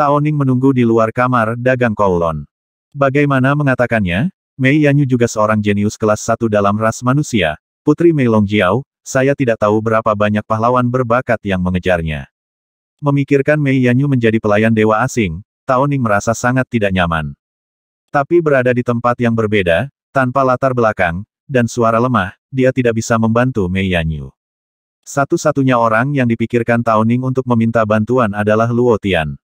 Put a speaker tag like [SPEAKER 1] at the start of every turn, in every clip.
[SPEAKER 1] Taoning menunggu di luar kamar dagang Kowlon. Bagaimana mengatakannya? Mei Yanyu juga seorang jenius kelas satu dalam ras manusia. Putri Mei Long Jiao, saya tidak tahu berapa banyak pahlawan berbakat yang mengejarnya. Memikirkan Mei Yanyu menjadi pelayan dewa asing, Taoning merasa sangat tidak nyaman. Tapi berada di tempat yang berbeda, tanpa latar belakang, dan suara lemah, dia tidak bisa membantu Mei Yanyu. Satu-satunya orang yang dipikirkan Taoning untuk meminta bantuan adalah Luo Tian.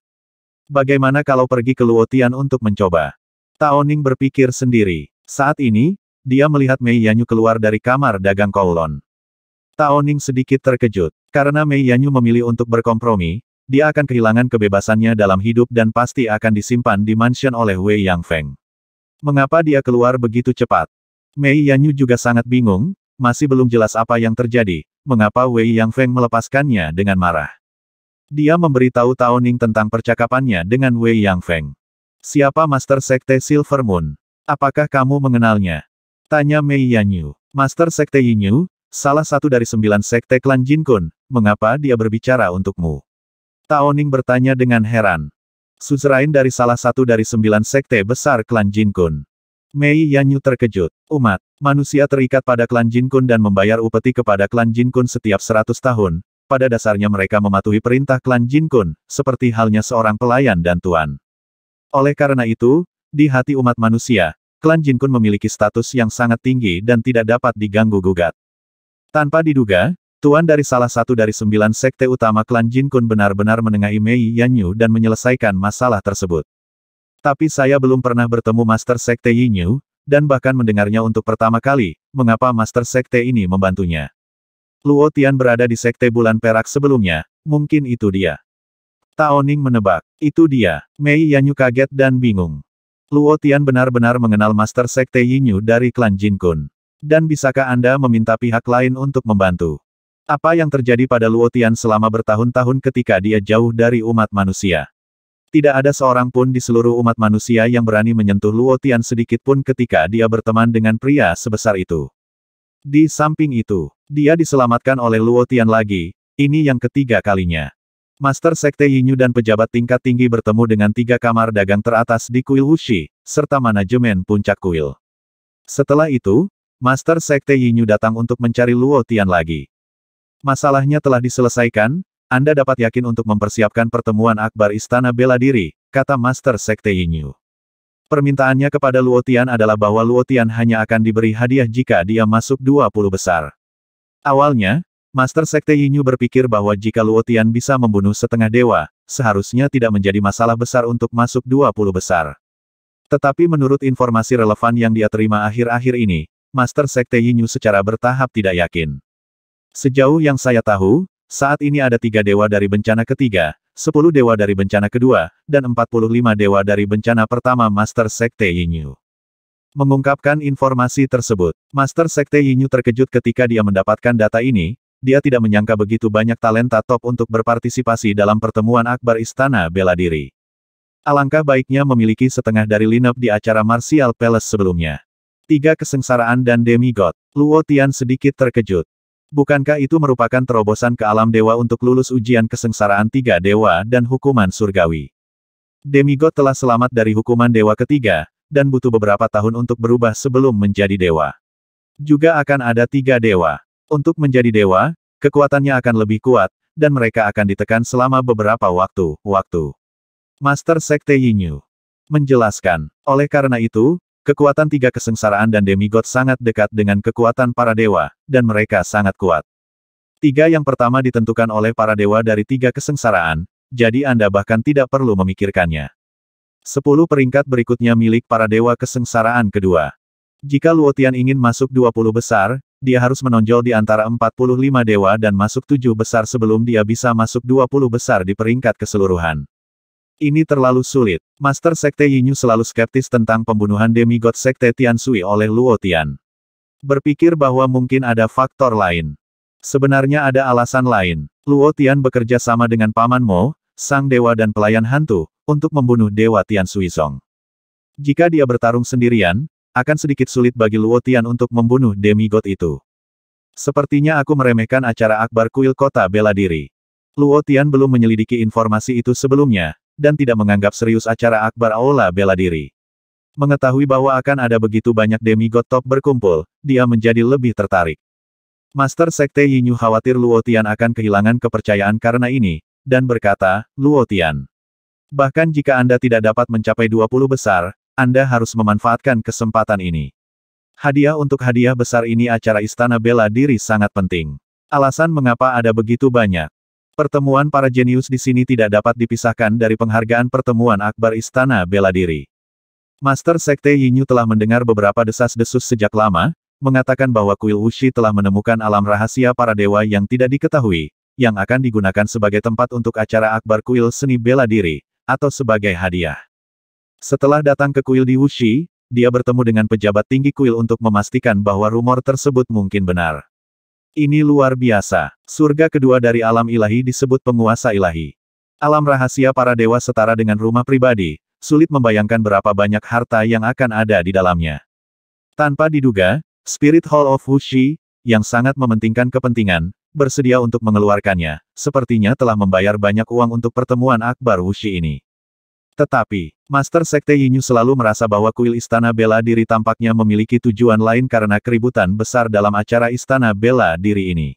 [SPEAKER 1] Bagaimana kalau pergi ke Luotian untuk mencoba? Tao Ning berpikir sendiri. Saat ini, dia melihat Mei Yanyu keluar dari kamar dagang Kowlon. Ning sedikit terkejut. Karena Mei Yanyu memilih untuk berkompromi, dia akan kehilangan kebebasannya dalam hidup dan pasti akan disimpan di mansion oleh Wei Yang Feng. Mengapa dia keluar begitu cepat? Mei Yanyu juga sangat bingung, masih belum jelas apa yang terjadi, mengapa Wei Yang Feng melepaskannya dengan marah. Dia memberitahu Tao Ning tentang percakapannya dengan Wei Yang Feng. Siapa Master Sekte Silver Moon? Apakah kamu mengenalnya? Tanya Mei Yanyu. Master Sekte Yinyu, salah satu dari sembilan Sekte Klan Jin Kun, mengapa dia berbicara untukmu? Tao Ning bertanya dengan heran. Suzerain dari salah satu dari sembilan Sekte besar Klan Jin Kun. Mei Yanyu terkejut. Umat, manusia terikat pada klan Jin Kun dan membayar upeti kepada klan Jin Kun setiap seratus tahun, pada dasarnya mereka mematuhi perintah klan Jin Kun, seperti halnya seorang pelayan dan tuan. Oleh karena itu, di hati umat manusia, klan Jin Kun memiliki status yang sangat tinggi dan tidak dapat diganggu-gugat. Tanpa diduga, tuan dari salah satu dari sembilan sekte utama klan Jin Kun benar-benar menengahi Mei Yanyu dan menyelesaikan masalah tersebut. Tapi saya belum pernah bertemu Master Sekte Yinyu, dan bahkan mendengarnya untuk pertama kali, mengapa Master Sekte ini membantunya. Luo Tian berada di Sekte Bulan Perak sebelumnya, mungkin itu dia. Tao Ning menebak, itu dia. Mei Yanyu kaget dan bingung. Luo Tian benar-benar mengenal Master Sekte Yinyu dari klan Jin Kun. Dan bisakah Anda meminta pihak lain untuk membantu? Apa yang terjadi pada Luo Tian selama bertahun-tahun ketika dia jauh dari umat manusia? Tidak ada seorang pun di seluruh umat manusia yang berani menyentuh Luo Tian sedikit pun ketika dia berteman dengan pria sebesar itu. Di samping itu, dia diselamatkan oleh Luo Tian lagi, ini yang ketiga kalinya. Master Sekte Yinyu dan pejabat tingkat tinggi bertemu dengan tiga kamar dagang teratas di kuil Wuxi, serta manajemen puncak kuil. Setelah itu, Master Sekte Yinyu datang untuk mencari Luo Tian lagi. Masalahnya telah diselesaikan, Anda dapat yakin untuk mempersiapkan pertemuan akbar Istana Bela Diri, kata Master Sekte Yinyu. Permintaannya kepada Luo Tian adalah bahwa Luo Tian hanya akan diberi hadiah jika dia masuk 20 besar. Awalnya, Master Sekte Yinyu berpikir bahwa jika Luotian bisa membunuh setengah dewa, seharusnya tidak menjadi masalah besar untuk masuk 20 besar. Tetapi menurut informasi relevan yang dia terima akhir-akhir ini, Master Sekte Yinyu secara bertahap tidak yakin. Sejauh yang saya tahu, saat ini ada tiga dewa dari bencana ketiga, 10 dewa dari bencana kedua, dan 45 dewa dari bencana pertama Master Sekte Yinyu. Mengungkapkan informasi tersebut, Master Sekte Yinyu terkejut ketika dia mendapatkan data ini, dia tidak menyangka begitu banyak talenta top untuk berpartisipasi dalam pertemuan akbar Istana Bela Diri. Alangkah baiknya memiliki setengah dari lineup di acara Martial Palace sebelumnya. Tiga kesengsaraan dan demigod. Luo Tian sedikit terkejut. Bukankah itu merupakan terobosan ke alam dewa untuk lulus ujian kesengsaraan tiga dewa dan hukuman surgawi? Demigod telah selamat dari hukuman dewa ketiga, dan butuh beberapa tahun untuk berubah sebelum menjadi dewa. Juga akan ada tiga dewa. Untuk menjadi dewa, kekuatannya akan lebih kuat, dan mereka akan ditekan selama beberapa waktu, waktu. Master Sekte Yinyu menjelaskan, oleh karena itu, kekuatan tiga kesengsaraan dan demigod sangat dekat dengan kekuatan para dewa, dan mereka sangat kuat. Tiga yang pertama ditentukan oleh para dewa dari tiga kesengsaraan, jadi Anda bahkan tidak perlu memikirkannya. Sepuluh peringkat berikutnya milik para dewa kesengsaraan kedua. Jika Luotian ingin masuk 20 besar, dia harus menonjol di antara 45 dewa dan masuk 7 besar sebelum dia bisa masuk 20 besar di peringkat keseluruhan. Ini terlalu sulit. Master Sekte Yinyu selalu skeptis tentang pembunuhan demigod Sekte Tian Tiansui oleh Luotian. Berpikir bahwa mungkin ada faktor lain. Sebenarnya ada alasan lain. Luotian bekerja sama dengan Paman Mo, Sang Dewa dan Pelayan Hantu, untuk membunuh Dewa Tian Suizong. Jika dia bertarung sendirian, akan sedikit sulit bagi Luo Tian untuk membunuh demigod itu. Sepertinya aku meremehkan acara akbar kuil kota bela diri. Luo Tian belum menyelidiki informasi itu sebelumnya, dan tidak menganggap serius acara akbar aula bela diri. Mengetahui bahwa akan ada begitu banyak demigod top berkumpul, dia menjadi lebih tertarik. Master Sekte Yinyu khawatir Luo Tian akan kehilangan kepercayaan karena ini, dan berkata, Luo Tian, Bahkan jika Anda tidak dapat mencapai 20 besar, Anda harus memanfaatkan kesempatan ini. Hadiah untuk hadiah besar ini acara Istana Bela Diri sangat penting. Alasan mengapa ada begitu banyak. Pertemuan para jenius di sini tidak dapat dipisahkan dari penghargaan pertemuan akbar Istana Bela Diri. Master Sekte Yinyu telah mendengar beberapa desas-desus sejak lama, mengatakan bahwa kuil Wuxi telah menemukan alam rahasia para dewa yang tidak diketahui, yang akan digunakan sebagai tempat untuk acara akbar kuil seni bela diri, atau sebagai hadiah. Setelah datang ke kuil di Wuxi, dia bertemu dengan pejabat tinggi kuil untuk memastikan bahwa rumor tersebut mungkin benar. Ini luar biasa. Surga kedua dari alam ilahi disebut penguasa ilahi. Alam rahasia para dewa setara dengan rumah pribadi, sulit membayangkan berapa banyak harta yang akan ada di dalamnya. Tanpa diduga, Spirit Hall of Wuxi, yang sangat mementingkan kepentingan, bersedia untuk mengeluarkannya, sepertinya telah membayar banyak uang untuk pertemuan Akbar Wuxi ini. Tetapi, Master Sekte Yinyu selalu merasa bahwa kuil Istana Bela Diri tampaknya memiliki tujuan lain karena keributan besar dalam acara Istana Bela Diri ini.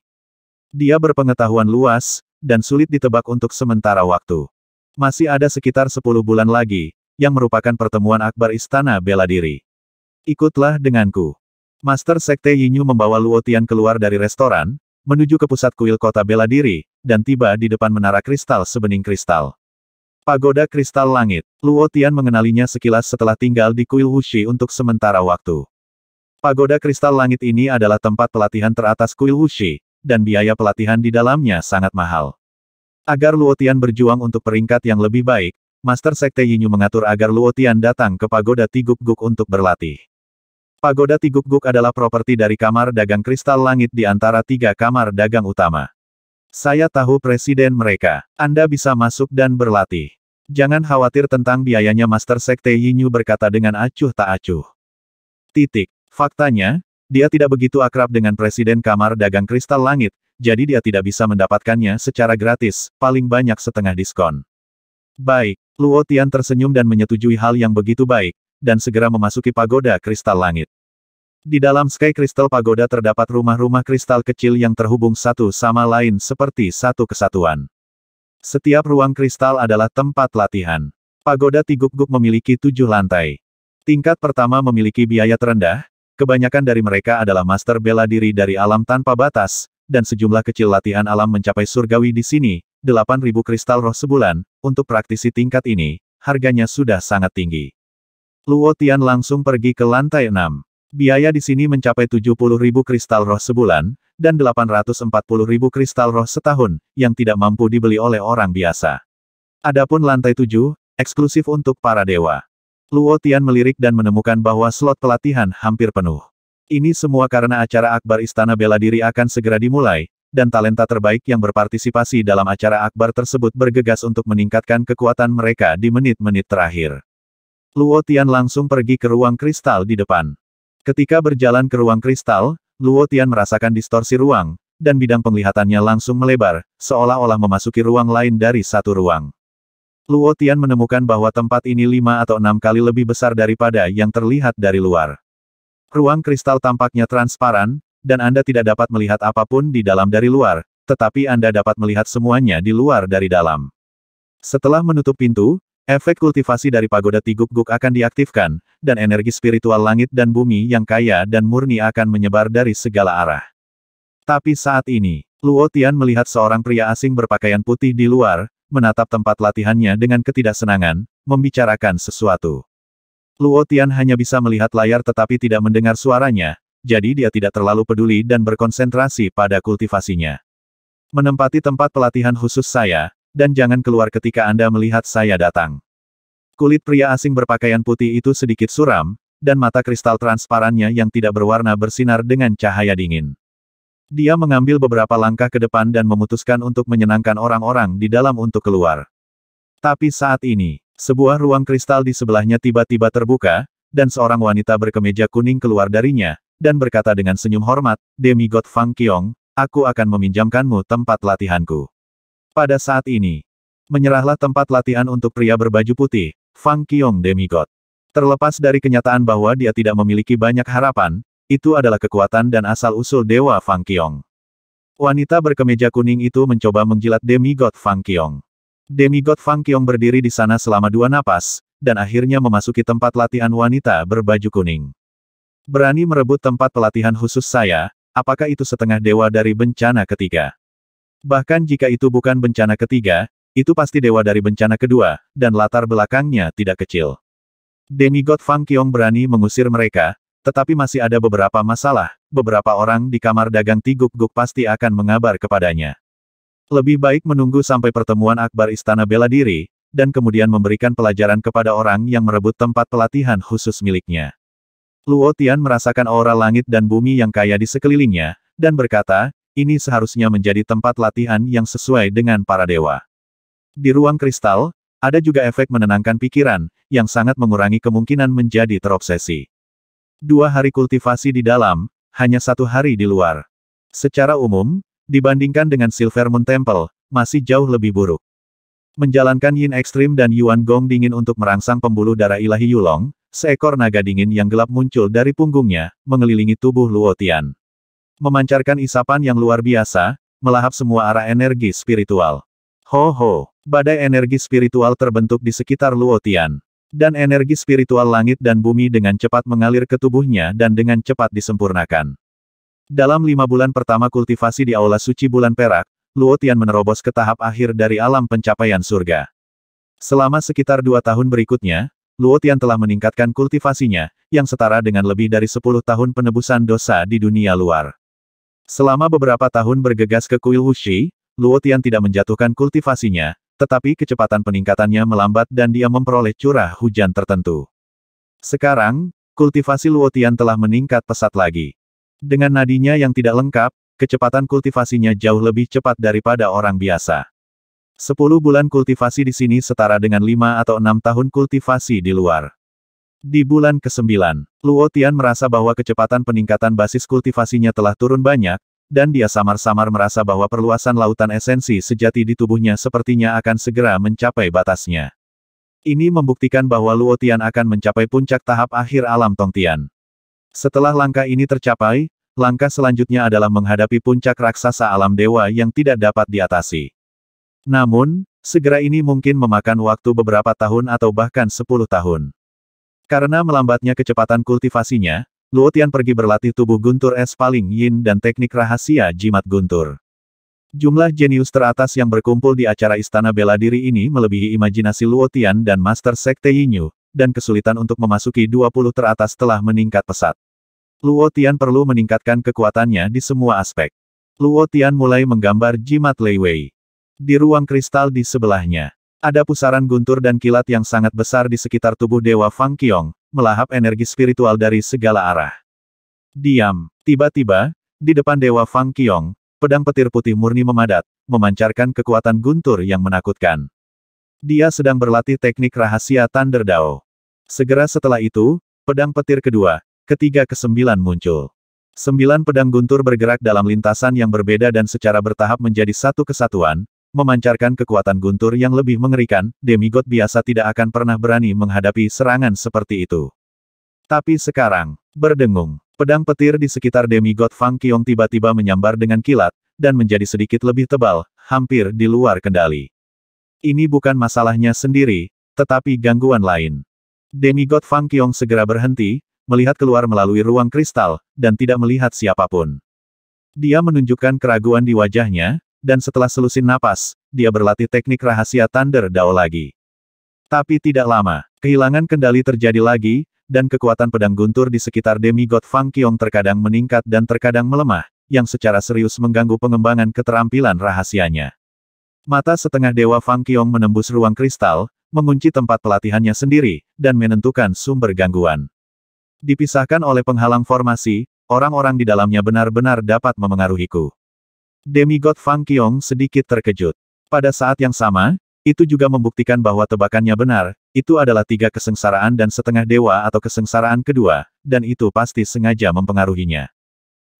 [SPEAKER 1] Dia berpengetahuan luas, dan sulit ditebak untuk sementara waktu. Masih ada sekitar 10 bulan lagi, yang merupakan pertemuan akbar Istana Bela Diri. Ikutlah denganku. Master Sekte Yinyu membawa Luotian keluar dari restoran, menuju ke pusat kuil kota bela diri, dan tiba di depan menara kristal sebening kristal. Pagoda Kristal Langit, Luo Tian mengenalinya sekilas setelah tinggal di kuil Wuxi untuk sementara waktu. Pagoda Kristal Langit ini adalah tempat pelatihan teratas kuil Wuxi, dan biaya pelatihan di dalamnya sangat mahal. Agar Luo Tian berjuang untuk peringkat yang lebih baik, Master Sekte Yinyu mengatur agar Luo Tian datang ke Pagoda Tiguk Guk untuk berlatih. Pagoda Tiguk-Guk adalah properti dari kamar dagang kristal langit di antara tiga kamar dagang utama. Saya tahu presiden mereka. Anda bisa masuk dan berlatih. Jangan khawatir tentang biayanya Master Sekte Yinyu berkata dengan acuh tak acuh. Titik. Faktanya, dia tidak begitu akrab dengan presiden kamar dagang kristal langit, jadi dia tidak bisa mendapatkannya secara gratis, paling banyak setengah diskon. Baik, Luo Tian tersenyum dan menyetujui hal yang begitu baik, dan segera memasuki pagoda kristal langit. Di dalam Sky kristal Pagoda terdapat rumah-rumah kristal kecil yang terhubung satu sama lain seperti satu kesatuan. Setiap ruang kristal adalah tempat latihan. Pagoda Tiguk-Guk memiliki tujuh lantai. Tingkat pertama memiliki biaya terendah, kebanyakan dari mereka adalah master bela diri dari alam tanpa batas, dan sejumlah kecil latihan alam mencapai surgawi di sini, 8.000 kristal roh sebulan, untuk praktisi tingkat ini, harganya sudah sangat tinggi. Luo Tian langsung pergi ke lantai 6. Biaya di sini mencapai ribu kristal roh sebulan, dan ribu kristal roh setahun, yang tidak mampu dibeli oleh orang biasa. Adapun lantai 7, eksklusif untuk para dewa. Luo Tian melirik dan menemukan bahwa slot pelatihan hampir penuh. Ini semua karena acara akbar Istana Bela Diri akan segera dimulai, dan talenta terbaik yang berpartisipasi dalam acara akbar tersebut bergegas untuk meningkatkan kekuatan mereka di menit-menit terakhir. Luo Tian langsung pergi ke ruang kristal di depan. Ketika berjalan ke ruang kristal, Luo Tian merasakan distorsi ruang, dan bidang penglihatannya langsung melebar, seolah-olah memasuki ruang lain dari satu ruang. Luo Tian menemukan bahwa tempat ini lima atau enam kali lebih besar daripada yang terlihat dari luar. Ruang kristal tampaknya transparan, dan Anda tidak dapat melihat apapun di dalam dari luar, tetapi Anda dapat melihat semuanya di luar dari dalam. Setelah menutup pintu, Efek kultivasi dari pagoda Tiguk-Guk akan diaktifkan, dan energi spiritual langit dan bumi yang kaya dan murni akan menyebar dari segala arah. Tapi saat ini, Luo Tian melihat seorang pria asing berpakaian putih di luar, menatap tempat latihannya dengan ketidaksenangan, membicarakan sesuatu. Luo Tian hanya bisa melihat layar tetapi tidak mendengar suaranya, jadi dia tidak terlalu peduli dan berkonsentrasi pada kultivasinya. Menempati tempat pelatihan khusus saya, dan jangan keluar ketika Anda melihat saya datang. Kulit pria asing berpakaian putih itu sedikit suram, dan mata kristal transparannya yang tidak berwarna bersinar dengan cahaya dingin. Dia mengambil beberapa langkah ke depan dan memutuskan untuk menyenangkan orang-orang di dalam untuk keluar. Tapi saat ini, sebuah ruang kristal di sebelahnya tiba-tiba terbuka, dan seorang wanita berkemeja kuning keluar darinya, dan berkata dengan senyum hormat, Demigod Fang Qiong, aku akan meminjamkanmu tempat latihanku. Pada saat ini, menyerahlah tempat latihan untuk pria berbaju putih, Fang Qiong Demigod. Terlepas dari kenyataan bahwa dia tidak memiliki banyak harapan, itu adalah kekuatan dan asal-usul Dewa Fang Qiong. Wanita berkemeja kuning itu mencoba menjilat Demigod Fang Qiong. Demigod Fang Qiong berdiri di sana selama dua napas, dan akhirnya memasuki tempat latihan wanita berbaju kuning. Berani merebut tempat pelatihan khusus saya, apakah itu setengah dewa dari bencana ketiga? Bahkan jika itu bukan bencana ketiga, itu pasti dewa dari bencana kedua, dan latar belakangnya tidak kecil. Demigod Fang Qiong berani mengusir mereka, tetapi masih ada beberapa masalah, beberapa orang di kamar dagang Tiguk-Guk pasti akan mengabar kepadanya. Lebih baik menunggu sampai pertemuan akbar Istana Bela Diri, dan kemudian memberikan pelajaran kepada orang yang merebut tempat pelatihan khusus miliknya. Luo Tian merasakan aura langit dan bumi yang kaya di sekelilingnya, dan berkata, ini seharusnya menjadi tempat latihan yang sesuai dengan para dewa. Di ruang kristal, ada juga efek menenangkan pikiran, yang sangat mengurangi kemungkinan menjadi terobsesi. Dua hari kultivasi di dalam, hanya satu hari di luar. Secara umum, dibandingkan dengan Silver Moon Temple, masih jauh lebih buruk. Menjalankan Yin Ekstrim dan Yuan Gong dingin untuk merangsang pembuluh darah ilahi Yulong, seekor naga dingin yang gelap muncul dari punggungnya, mengelilingi tubuh Luotian memancarkan isapan yang luar biasa, melahap semua arah energi spiritual. Ho-ho, badai energi spiritual terbentuk di sekitar Luotian. Dan energi spiritual langit dan bumi dengan cepat mengalir ke tubuhnya dan dengan cepat disempurnakan. Dalam lima bulan pertama kultivasi di Aula Suci Bulan Perak, Luotian menerobos ke tahap akhir dari alam pencapaian surga. Selama sekitar dua tahun berikutnya, Luotian telah meningkatkan kultivasinya, yang setara dengan lebih dari sepuluh tahun penebusan dosa di dunia luar. Selama beberapa tahun bergegas ke kuil Wuxi, Luo Tian tidak menjatuhkan kultivasinya, tetapi kecepatan peningkatannya melambat dan dia memperoleh curah hujan tertentu. Sekarang, kultivasi Luo Tian telah meningkat pesat lagi. Dengan nadinya yang tidak lengkap, kecepatan kultivasinya jauh lebih cepat daripada orang biasa. Sepuluh bulan kultivasi di sini setara dengan lima atau enam tahun kultivasi di luar. Di bulan ke-9, Luo Tian merasa bahwa kecepatan peningkatan basis kultivasinya telah turun banyak, dan dia samar-samar merasa bahwa perluasan lautan esensi sejati di tubuhnya sepertinya akan segera mencapai batasnya. Ini membuktikan bahwa Luo Tian akan mencapai puncak tahap akhir alam Tongtian. Setelah langkah ini tercapai, langkah selanjutnya adalah menghadapi puncak raksasa alam dewa yang tidak dapat diatasi. Namun, segera ini mungkin memakan waktu beberapa tahun atau bahkan sepuluh tahun. Karena melambatnya kecepatan kultivasinya, Luotian pergi berlatih tubuh guntur es paling yin dan teknik rahasia jimat guntur. Jumlah jenius teratas yang berkumpul di acara Istana Bela Diri ini melebihi imajinasi Luotian dan Master Sekte Yinyu, dan kesulitan untuk memasuki 20 teratas telah meningkat pesat. Luotian perlu meningkatkan kekuatannya di semua aspek. Luotian mulai menggambar jimat Lei Wei. Di ruang kristal di sebelahnya, ada pusaran guntur dan kilat yang sangat besar di sekitar tubuh Dewa Fang Qiong, melahap energi spiritual dari segala arah. Diam. Tiba-tiba, di depan Dewa Fang Qiong, pedang petir putih murni memadat, memancarkan kekuatan guntur yang menakutkan. Dia sedang berlatih teknik rahasia Thunder Dao. Segera setelah itu, pedang petir kedua, ketiga kesembilan muncul. Sembilan pedang guntur bergerak dalam lintasan yang berbeda dan secara bertahap menjadi satu kesatuan, memancarkan kekuatan guntur yang lebih mengerikan, demigod biasa tidak akan pernah berani menghadapi serangan seperti itu. Tapi sekarang, berdengung, pedang petir di sekitar demigod Fang Qiong tiba-tiba menyambar dengan kilat, dan menjadi sedikit lebih tebal, hampir di luar kendali. Ini bukan masalahnya sendiri, tetapi gangguan lain. Demigod Fang Qiong segera berhenti, melihat keluar melalui ruang kristal, dan tidak melihat siapapun. Dia menunjukkan keraguan di wajahnya, dan setelah selusin napas, dia berlatih teknik rahasia Thunder Dao lagi. Tapi tidak lama, kehilangan kendali terjadi lagi, dan kekuatan pedang guntur di sekitar demi demigod Fang Kiong terkadang meningkat dan terkadang melemah, yang secara serius mengganggu pengembangan keterampilan rahasianya. Mata setengah dewa Fang Kiong menembus ruang kristal, mengunci tempat pelatihannya sendiri, dan menentukan sumber gangguan. Dipisahkan oleh penghalang formasi, orang-orang di dalamnya benar-benar dapat memengaruhiku. Demigod Fang Qiong sedikit terkejut. Pada saat yang sama, itu juga membuktikan bahwa tebakannya benar, itu adalah tiga kesengsaraan dan setengah dewa atau kesengsaraan kedua, dan itu pasti sengaja mempengaruhinya.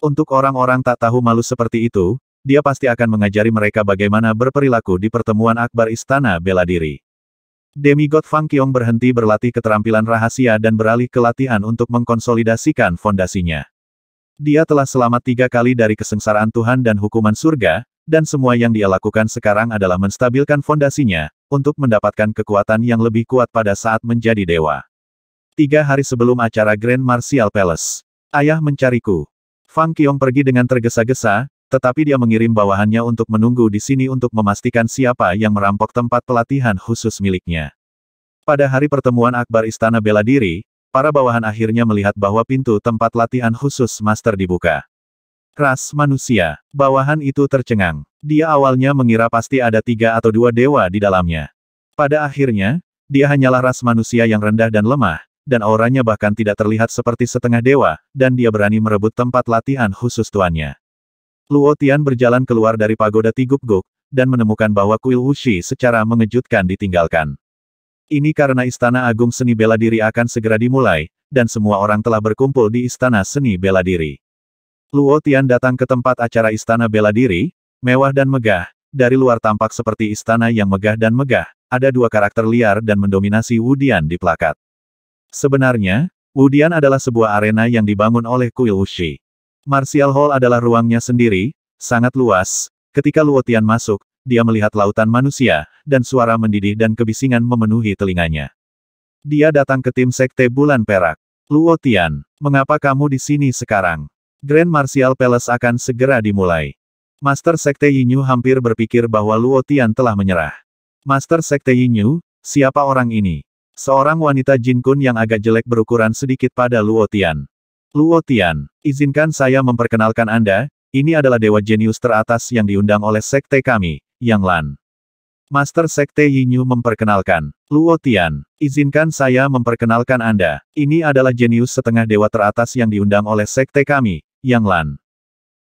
[SPEAKER 1] Untuk orang-orang tak tahu malu seperti itu, dia pasti akan mengajari mereka bagaimana berperilaku di pertemuan akbar istana bela diri. Demigod Fang Qiong berhenti berlatih keterampilan rahasia dan beralih ke latihan untuk mengkonsolidasikan fondasinya. Dia telah selamat tiga kali dari kesengsaraan Tuhan dan hukuman surga, dan semua yang dia lakukan sekarang adalah menstabilkan fondasinya, untuk mendapatkan kekuatan yang lebih kuat pada saat menjadi dewa. Tiga hari sebelum acara Grand Martial Palace, ayah mencariku. Fang Qiong pergi dengan tergesa-gesa, tetapi dia mengirim bawahannya untuk menunggu di sini untuk memastikan siapa yang merampok tempat pelatihan khusus miliknya. Pada hari pertemuan akbar Istana Bela Diri, Para bawahan akhirnya melihat bahwa pintu tempat latihan khusus master dibuka. Ras manusia, bawahan itu tercengang. Dia awalnya mengira pasti ada tiga atau dua dewa di dalamnya. Pada akhirnya, dia hanyalah ras manusia yang rendah dan lemah, dan auranya bahkan tidak terlihat seperti setengah dewa, dan dia berani merebut tempat latihan khusus tuannya. Luo Tian berjalan keluar dari pagoda Tiguk dan menemukan bahwa kuil Wuxi secara mengejutkan ditinggalkan. Ini karena Istana Agung Seni Bela Diri akan segera dimulai, dan semua orang telah berkumpul di Istana Seni Bela Diri. Luo Tian datang ke tempat acara Istana Bela Diri, mewah dan megah, dari luar tampak seperti istana yang megah dan megah, ada dua karakter liar dan mendominasi Wudian di plakat. Sebenarnya, Wudian adalah sebuah arena yang dibangun oleh Kuil Wuxi. Martial Hall adalah ruangnya sendiri, sangat luas, ketika Luo Tian masuk, dia melihat lautan manusia, dan suara mendidih dan kebisingan memenuhi telinganya. Dia datang ke tim Sekte Bulan Perak. Luo Tian, mengapa kamu di sini sekarang? Grand Martial Palace akan segera dimulai. Master Sekte Yinyu hampir berpikir bahwa Luo Tian telah menyerah. Master Sekte Yinyu, siapa orang ini? Seorang wanita Jin Kun yang agak jelek berukuran sedikit pada Luo Tian. Luo Tian, izinkan saya memperkenalkan Anda, ini adalah dewa jenius teratas yang diundang oleh sekte kami, yang Lan. Master Sekte Yinyu memperkenalkan, Luo Tian, izinkan saya memperkenalkan Anda. Ini adalah jenius setengah dewa teratas yang diundang oleh Sekte kami, Yang Lan.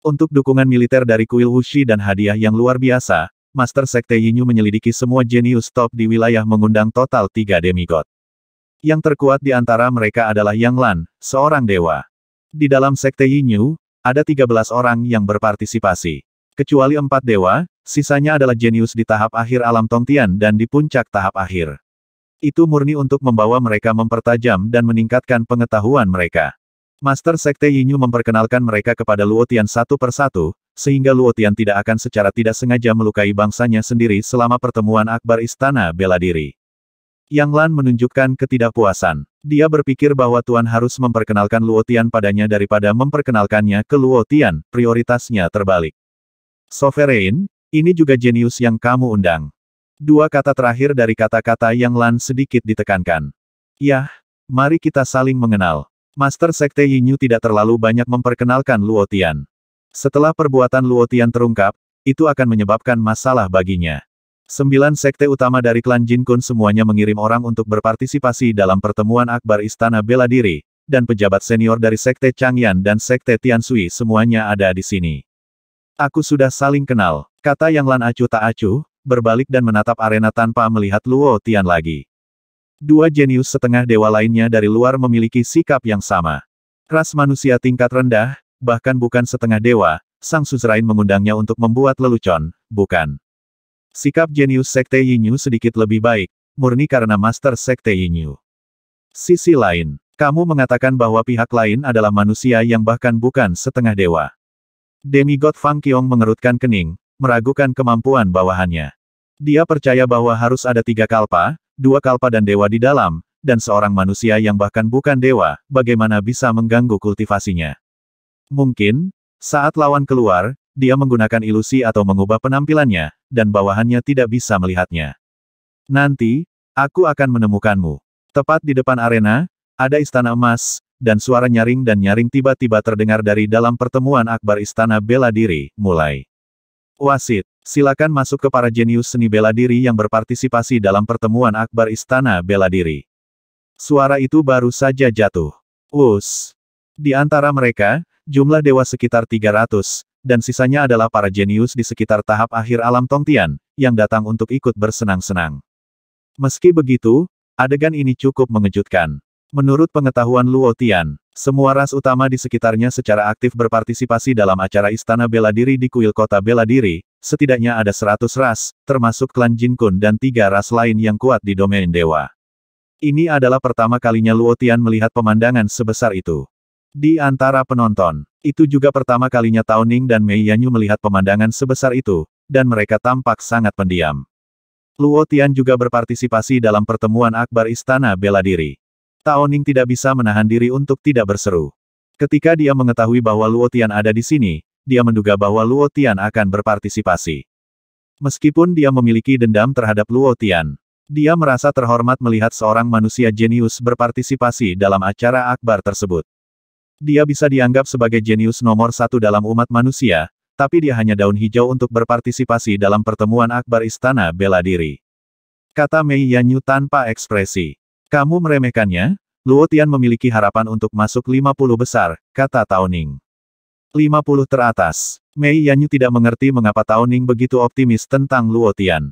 [SPEAKER 1] Untuk dukungan militer dari kuil Wuxi dan hadiah yang luar biasa, Master Sekte Yinyu menyelidiki semua jenius top di wilayah mengundang total tiga demigod. Yang terkuat di antara mereka adalah Yang Lan, seorang dewa. Di dalam Sekte Yinyu, ada 13 orang yang berpartisipasi. Kecuali empat dewa, Sisanya adalah jenius di tahap akhir alam Tongtian dan di puncak tahap akhir. Itu murni untuk membawa mereka mempertajam dan meningkatkan pengetahuan mereka. Master Sekte Yinyu memperkenalkan mereka kepada Luotian satu persatu, sehingga Luotian tidak akan secara tidak sengaja melukai bangsanya sendiri selama pertemuan akbar istana bela diri. Yang Lan menunjukkan ketidakpuasan. Dia berpikir bahwa Tuan harus memperkenalkan Luotian padanya daripada memperkenalkannya ke Luotian, prioritasnya terbalik. Sovereign, ini juga jenius yang kamu undang. Dua kata terakhir dari kata-kata yang Lan sedikit ditekankan. Yah, mari kita saling mengenal. Master Sekte Yinyu tidak terlalu banyak memperkenalkan Luotian. Setelah perbuatan Luotian terungkap, itu akan menyebabkan masalah baginya. Sembilan sekte utama dari klan Jin Kun semuanya mengirim orang untuk berpartisipasi dalam pertemuan akbar Istana Bela Diri, dan pejabat senior dari Sekte Chang Yan dan Sekte Tiansui semuanya ada di sini. Aku sudah saling kenal, kata Yang Lan acuh tak acuh, berbalik dan menatap arena tanpa melihat Luo Tian lagi. Dua jenius setengah dewa lainnya dari luar memiliki sikap yang sama. Ras manusia tingkat rendah, bahkan bukan setengah dewa, Sang Suzerain mengundangnya untuk membuat lelucon, bukan. Sikap jenius Sekte Yinyu sedikit lebih baik, murni karena Master Sekte Yinyu. Sisi lain, kamu mengatakan bahwa pihak lain adalah manusia yang bahkan bukan setengah dewa. Demigod Fang Qiong mengerutkan kening, meragukan kemampuan bawahannya. Dia percaya bahwa harus ada tiga kalpa, dua kalpa dan dewa di dalam, dan seorang manusia yang bahkan bukan dewa, bagaimana bisa mengganggu kultivasinya. Mungkin, saat lawan keluar, dia menggunakan ilusi atau mengubah penampilannya, dan bawahannya tidak bisa melihatnya. Nanti, aku akan menemukanmu. Tepat di depan arena, ada istana emas, dan suara nyaring dan nyaring tiba-tiba terdengar dari dalam pertemuan akbar istana bela diri, mulai. Wasit, silakan masuk ke para jenius seni bela diri yang berpartisipasi dalam pertemuan akbar istana bela diri. Suara itu baru saja jatuh. Us. Di antara mereka, jumlah dewa sekitar 300, dan sisanya adalah para jenius di sekitar tahap akhir alam Tongtian, yang datang untuk ikut bersenang-senang. Meski begitu, adegan ini cukup mengejutkan. Menurut pengetahuan Luo Tian, semua ras utama di sekitarnya secara aktif berpartisipasi dalam acara Istana Bela Diri di kuil kota Bela Diri, setidaknya ada 100 ras, termasuk klan Jin Kun dan tiga ras lain yang kuat di domain dewa. Ini adalah pertama kalinya Luo Tian melihat pemandangan sebesar itu. Di antara penonton, itu juga pertama kalinya Tao Ning dan Mei Yanyu melihat pemandangan sebesar itu, dan mereka tampak sangat pendiam. Luo Tian juga berpartisipasi dalam pertemuan akbar Istana Bela Diri. Tao Ning tidak bisa menahan diri untuk tidak berseru. Ketika dia mengetahui bahwa Luo Tian ada di sini, dia menduga bahwa Luo Tian akan berpartisipasi. Meskipun dia memiliki dendam terhadap Luo Tian, dia merasa terhormat melihat seorang manusia jenius berpartisipasi dalam acara akbar tersebut. Dia bisa dianggap sebagai jenius nomor satu dalam umat manusia, tapi dia hanya daun hijau untuk berpartisipasi dalam pertemuan akbar istana bela diri. Kata Mei Yanyu tanpa ekspresi. Kamu meremehkannya? Luo Tian memiliki harapan untuk masuk 50 besar, kata Tao Ning. 50 teratas. Mei Yanyu tidak mengerti mengapa Tao Ning begitu optimis tentang Luo Tian.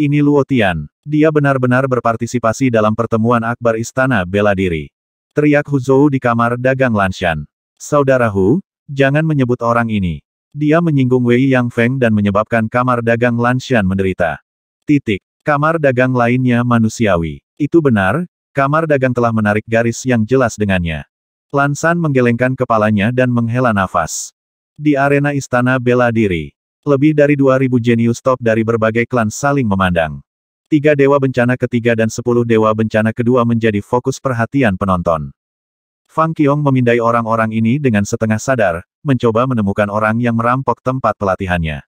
[SPEAKER 1] Ini Luo Tian. Dia benar-benar berpartisipasi dalam pertemuan akbar istana bela diri. Teriak Hu Zhou di kamar dagang Lanshan. Saudara Hu, jangan menyebut orang ini. Dia menyinggung Wei Yang Feng dan menyebabkan kamar dagang Lanshan menderita. Titik. Kamar dagang lainnya manusiawi. Itu benar, kamar dagang telah menarik garis yang jelas dengannya. Lansan menggelengkan kepalanya dan menghela nafas. Di arena istana bela diri, lebih dari 2.000 jenius top dari berbagai klan saling memandang. Tiga dewa bencana ketiga dan sepuluh dewa bencana kedua menjadi fokus perhatian penonton. Fang Qiong memindai orang-orang ini dengan setengah sadar, mencoba menemukan orang yang merampok tempat pelatihannya.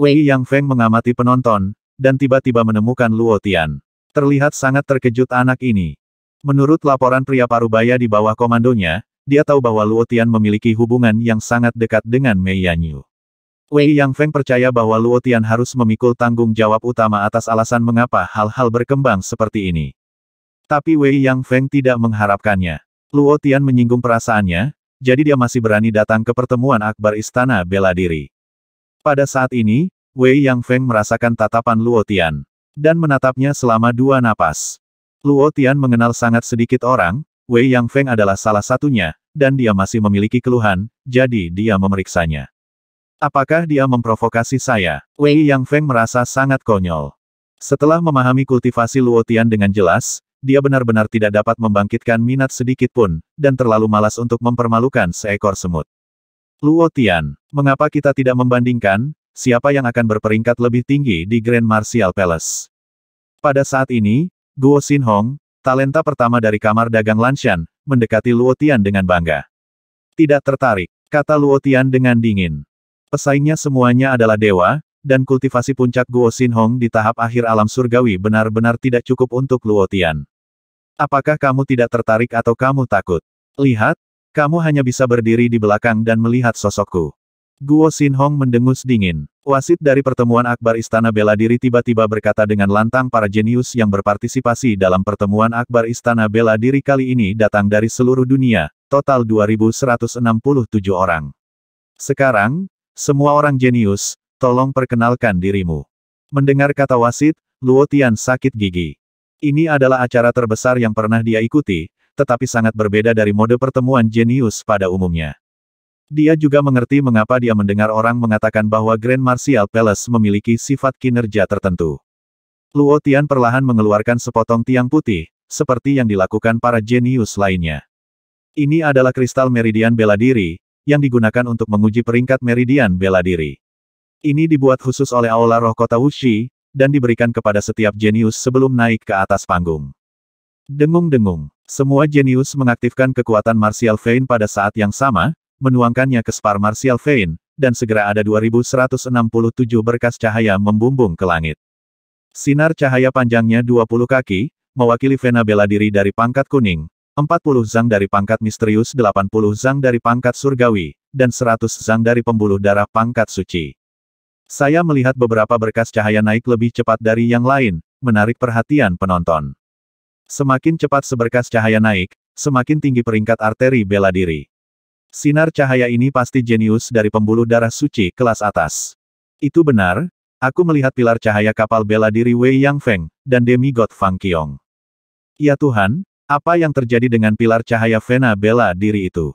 [SPEAKER 1] Wei Yang Feng mengamati penonton, dan tiba-tiba menemukan Luo Tian. Terlihat sangat terkejut anak ini. Menurut laporan pria Parubaya di bawah komandonya, dia tahu bahwa Luo Tian memiliki hubungan yang sangat dekat dengan Mei Yanyu. Wei Yang Feng percaya bahwa Luo Tian harus memikul tanggung jawab utama atas alasan mengapa hal-hal berkembang seperti ini. Tapi Wei Yang Feng tidak mengharapkannya. Luo Tian menyinggung perasaannya, jadi dia masih berani datang ke pertemuan akbar istana bela diri. Pada saat ini, Wei Yang Feng merasakan tatapan Luo Tian dan menatapnya selama dua napas. Luo Tian mengenal sangat sedikit orang, Wei Yang Feng adalah salah satunya, dan dia masih memiliki keluhan, jadi dia memeriksanya. Apakah dia memprovokasi saya? Wei Yang Feng merasa sangat konyol. Setelah memahami kultivasi Luo Tian dengan jelas, dia benar-benar tidak dapat membangkitkan minat sedikit pun, dan terlalu malas untuk mempermalukan seekor semut. Luo Tian, mengapa kita tidak membandingkan, siapa yang akan berperingkat lebih tinggi di Grand Martial Palace. Pada saat ini, Guo Hong, talenta pertama dari kamar dagang Lanshan, mendekati Luo Tian dengan bangga. Tidak tertarik, kata Luo Tian dengan dingin. Pesaingnya semuanya adalah dewa, dan kultivasi puncak Guo Hong di tahap akhir alam surgawi benar-benar tidak cukup untuk Luo Tian. Apakah kamu tidak tertarik atau kamu takut? Lihat, kamu hanya bisa berdiri di belakang dan melihat sosokku. Guo Hong mendengus dingin. Wasit dari pertemuan akbar Istana Bela Diri tiba-tiba berkata dengan lantang para jenius yang berpartisipasi dalam pertemuan akbar Istana Bela Diri kali ini datang dari seluruh dunia, total 2167 orang. Sekarang, semua orang jenius, tolong perkenalkan dirimu. Mendengar kata wasit, Luo Tian sakit gigi. Ini adalah acara terbesar yang pernah dia ikuti, tetapi sangat berbeda dari mode pertemuan jenius pada umumnya. Dia juga mengerti mengapa dia mendengar orang mengatakan bahwa Grand Martial Palace memiliki sifat kinerja tertentu. Luo Tian perlahan mengeluarkan sepotong tiang putih, seperti yang dilakukan para jenius lainnya. Ini adalah kristal meridian bela diri, yang digunakan untuk menguji peringkat meridian bela diri. Ini dibuat khusus oleh Aula Roh Kota Wuxi, dan diberikan kepada setiap jenius sebelum naik ke atas panggung. Dengung-dengung, semua jenius mengaktifkan kekuatan Martial Vein pada saat yang sama, menuangkannya ke Spar Martial Vein, dan segera ada 2167 berkas cahaya membumbung ke langit. Sinar cahaya panjangnya 20 kaki, mewakili Vena bela diri dari pangkat kuning, 40 zang dari pangkat misterius 80 zang dari pangkat surgawi, dan 100 zang dari pembuluh darah pangkat suci. Saya melihat beberapa berkas cahaya naik lebih cepat dari yang lain, menarik perhatian penonton. Semakin cepat seberkas cahaya naik, semakin tinggi peringkat arteri bela diri. Sinar cahaya ini pasti jenius dari pembuluh darah suci kelas atas. Itu benar, aku melihat pilar cahaya kapal bela diri Wei Yang Feng, dan demi demigod Fang Qiong. Ya Tuhan, apa yang terjadi dengan pilar cahaya Vena bela diri itu?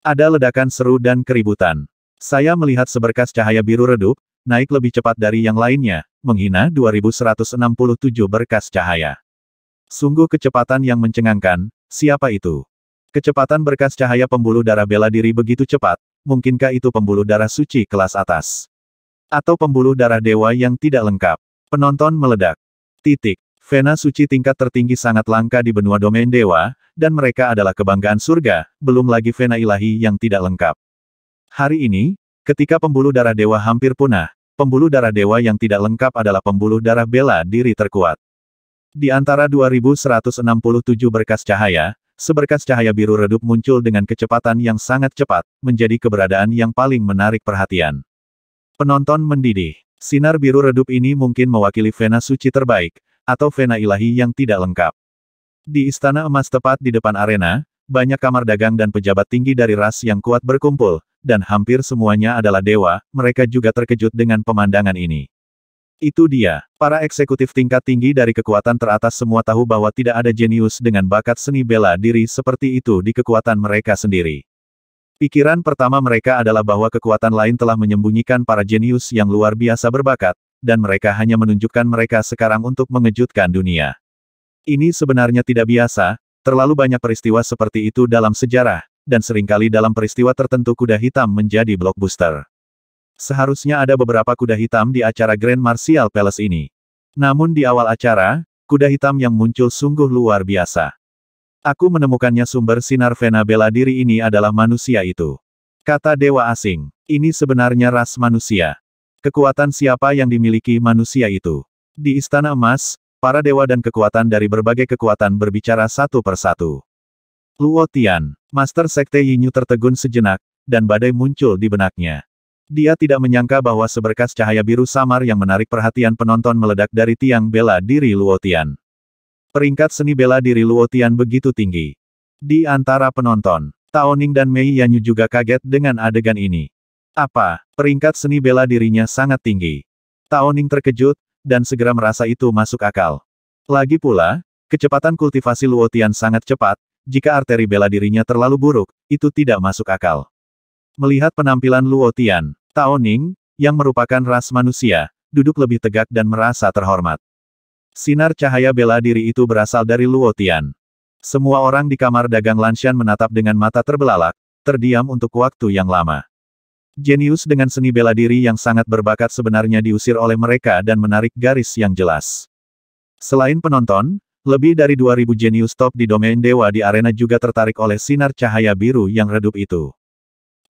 [SPEAKER 1] Ada ledakan seru dan keributan. Saya melihat seberkas cahaya biru redup, naik lebih cepat dari yang lainnya, menghina 2167 berkas cahaya. Sungguh kecepatan yang mencengangkan, siapa itu? Kecepatan berkas cahaya pembuluh darah bela diri begitu cepat, mungkinkah itu pembuluh darah suci kelas atas? Atau pembuluh darah dewa yang tidak lengkap? Penonton meledak. Titik. Vena suci tingkat tertinggi sangat langka di benua domain dewa, dan mereka adalah kebanggaan surga, belum lagi Vena ilahi yang tidak lengkap. Hari ini, ketika pembuluh darah dewa hampir punah, pembuluh darah dewa yang tidak lengkap adalah pembuluh darah bela diri terkuat. Di antara 2167 berkas cahaya, seberkas cahaya biru redup muncul dengan kecepatan yang sangat cepat, menjadi keberadaan yang paling menarik perhatian. Penonton mendidih. Sinar biru redup ini mungkin mewakili vena suci terbaik, atau vena ilahi yang tidak lengkap. Di Istana Emas tepat di depan arena, banyak kamar dagang dan pejabat tinggi dari ras yang kuat berkumpul, dan hampir semuanya adalah dewa, mereka juga terkejut dengan pemandangan ini. Itu dia. Para eksekutif tingkat tinggi dari kekuatan teratas semua tahu bahwa tidak ada jenius dengan bakat seni bela diri seperti itu di kekuatan mereka sendiri. Pikiran pertama mereka adalah bahwa kekuatan lain telah menyembunyikan para jenius yang luar biasa berbakat, dan mereka hanya menunjukkan mereka sekarang untuk mengejutkan dunia. Ini sebenarnya tidak biasa, terlalu banyak peristiwa seperti itu dalam sejarah, dan seringkali dalam peristiwa tertentu kuda hitam menjadi blockbuster. Seharusnya ada beberapa kuda hitam di acara Grand Martial Palace ini. Namun di awal acara, kuda hitam yang muncul sungguh luar biasa. Aku menemukannya sumber sinar vena bela diri ini adalah manusia itu. Kata dewa asing, ini sebenarnya ras manusia. Kekuatan siapa yang dimiliki manusia itu? Di Istana Emas, para dewa dan kekuatan dari berbagai kekuatan berbicara satu persatu. Luotian, Master Sekte Yinyu tertegun sejenak, dan badai muncul di benaknya. Dia tidak menyangka bahwa seberkas cahaya biru samar yang menarik perhatian penonton meledak dari tiang bela diri Luotian. Peringkat seni bela diri Luotian begitu tinggi. Di antara penonton, Taoning dan Mei Yanyu juga kaget dengan adegan ini. Apa, peringkat seni bela dirinya sangat tinggi. Taoning terkejut, dan segera merasa itu masuk akal. Lagi pula, kecepatan kultivasi Luotian sangat cepat, jika arteri bela dirinya terlalu buruk, itu tidak masuk akal. Melihat penampilan Luotian, Tao Ning, yang merupakan ras manusia, duduk lebih tegak dan merasa terhormat. Sinar cahaya bela diri itu berasal dari Luo Tian. Semua orang di kamar dagang Lanshan menatap dengan mata terbelalak, terdiam untuk waktu yang lama. Jenius dengan seni bela diri yang sangat berbakat sebenarnya diusir oleh mereka dan menarik garis yang jelas. Selain penonton, lebih dari 2000 jenius top di domain dewa di arena juga tertarik oleh sinar cahaya biru yang redup itu.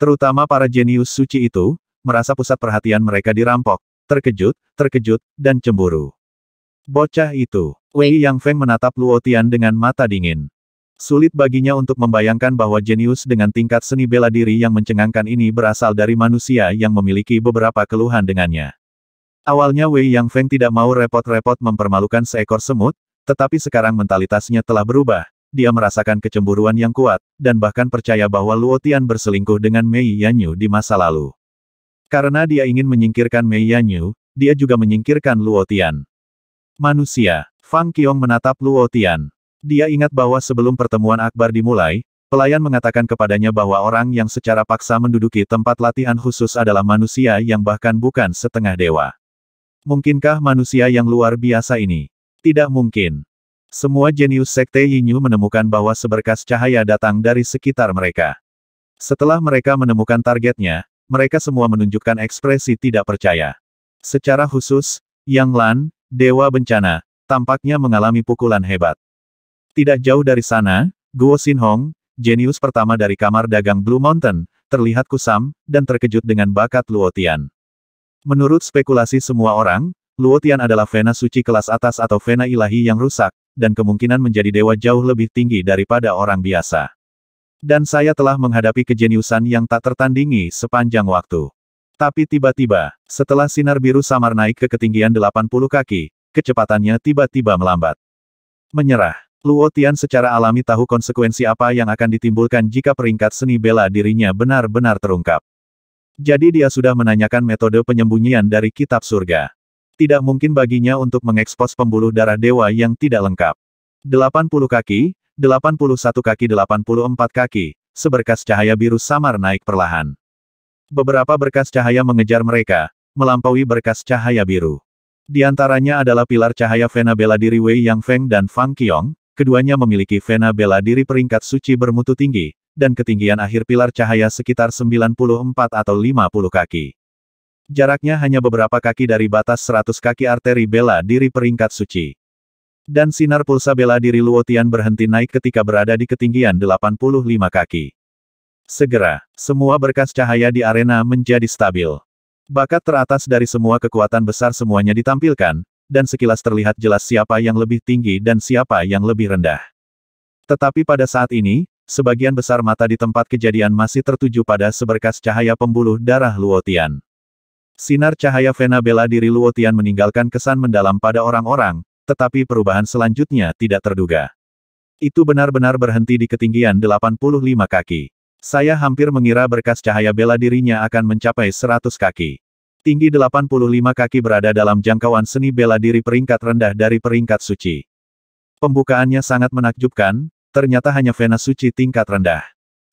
[SPEAKER 1] Terutama para jenius suci itu, merasa pusat perhatian mereka dirampok, terkejut, terkejut, dan cemburu. Bocah itu, Wei Yang Feng menatap Luo Tian dengan mata dingin. Sulit baginya untuk membayangkan bahwa jenius dengan tingkat seni bela diri yang mencengangkan ini berasal dari manusia yang memiliki beberapa keluhan dengannya. Awalnya Wei Yang Feng tidak mau repot-repot mempermalukan seekor semut, tetapi sekarang mentalitasnya telah berubah. Dia merasakan kecemburuan yang kuat, dan bahkan percaya bahwa Luotian berselingkuh dengan Mei Yanyu di masa lalu. Karena dia ingin menyingkirkan Mei Yanyu, dia juga menyingkirkan Luo Tian. Manusia, Fang Qiong menatap Luo Tian. Dia ingat bahwa sebelum pertemuan akbar dimulai, pelayan mengatakan kepadanya bahwa orang yang secara paksa menduduki tempat latihan khusus adalah manusia yang bahkan bukan setengah dewa. Mungkinkah manusia yang luar biasa ini? Tidak mungkin. Semua jenius sekte Yinyu menemukan bahwa seberkas cahaya datang dari sekitar mereka. Setelah mereka menemukan targetnya, mereka semua menunjukkan ekspresi tidak percaya. Secara khusus, Yang Lan, Dewa Bencana, tampaknya mengalami pukulan hebat. Tidak jauh dari sana, Guo Xinhong, jenius pertama dari kamar dagang Blue Mountain, terlihat kusam, dan terkejut dengan bakat Luotian. Menurut spekulasi semua orang, Luotian adalah vena suci kelas atas atau vena ilahi yang rusak, dan kemungkinan menjadi dewa jauh lebih tinggi daripada orang biasa. Dan saya telah menghadapi kejeniusan yang tak tertandingi sepanjang waktu. Tapi tiba-tiba, setelah sinar biru samar naik ke ketinggian 80 kaki, kecepatannya tiba-tiba melambat. Menyerah. Luo Tian secara alami tahu konsekuensi apa yang akan ditimbulkan jika peringkat seni bela dirinya benar-benar terungkap. Jadi dia sudah menanyakan metode penyembunyian dari kitab surga. Tidak mungkin baginya untuk mengekspos pembuluh darah dewa yang tidak lengkap. 80 kaki, 81 kaki 84 kaki, seberkas cahaya biru samar naik perlahan. Beberapa berkas cahaya mengejar mereka, melampaui berkas cahaya biru. Di antaranya adalah pilar cahaya Vena Bela Diri Wei Yang Feng dan Fang Qiong, keduanya memiliki Vena Bela Diri peringkat suci bermutu tinggi, dan ketinggian akhir pilar cahaya sekitar 94 atau 50 kaki. Jaraknya hanya beberapa kaki dari batas 100 kaki arteri bela diri peringkat suci. Dan sinar pulsa bela diri Luotian berhenti naik ketika berada di ketinggian 85 kaki. Segera, semua berkas cahaya di arena menjadi stabil. Bakat teratas dari semua kekuatan besar semuanya ditampilkan, dan sekilas terlihat jelas siapa yang lebih tinggi dan siapa yang lebih rendah. Tetapi pada saat ini, sebagian besar mata di tempat kejadian masih tertuju pada seberkas cahaya pembuluh darah Luotian. Sinar cahaya Vena bela diri Luotian meninggalkan kesan mendalam pada orang-orang, tetapi perubahan selanjutnya tidak terduga. Itu benar-benar berhenti di ketinggian 85 kaki. Saya hampir mengira berkas cahaya bela dirinya akan mencapai 100 kaki. Tinggi 85 kaki berada dalam jangkauan seni bela diri peringkat rendah dari peringkat suci. Pembukaannya sangat menakjubkan, ternyata hanya vena suci tingkat rendah.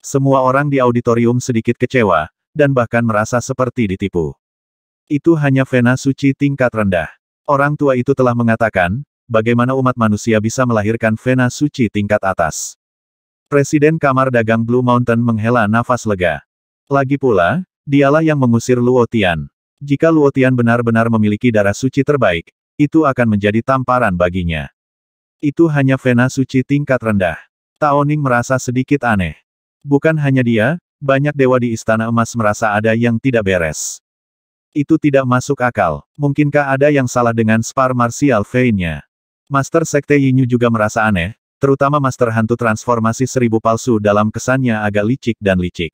[SPEAKER 1] Semua orang di auditorium sedikit kecewa, dan bahkan merasa seperti ditipu. Itu hanya vena suci tingkat rendah. Orang tua itu telah mengatakan, bagaimana umat manusia bisa melahirkan vena suci tingkat atas. Presiden Kamar Dagang Blue Mountain menghela nafas lega. Lagi pula, dialah yang mengusir Luotian. Jika Luotian benar-benar memiliki darah suci terbaik, itu akan menjadi tamparan baginya. Itu hanya vena suci tingkat rendah. Taoning merasa sedikit aneh. Bukan hanya dia, banyak dewa di Istana Emas merasa ada yang tidak beres. Itu tidak masuk akal. Mungkinkah ada yang salah dengan Spar Martial Vein-nya? Master Sekte Yinyu juga merasa aneh, terutama Master Hantu Transformasi Seribu Palsu dalam kesannya agak licik dan licik.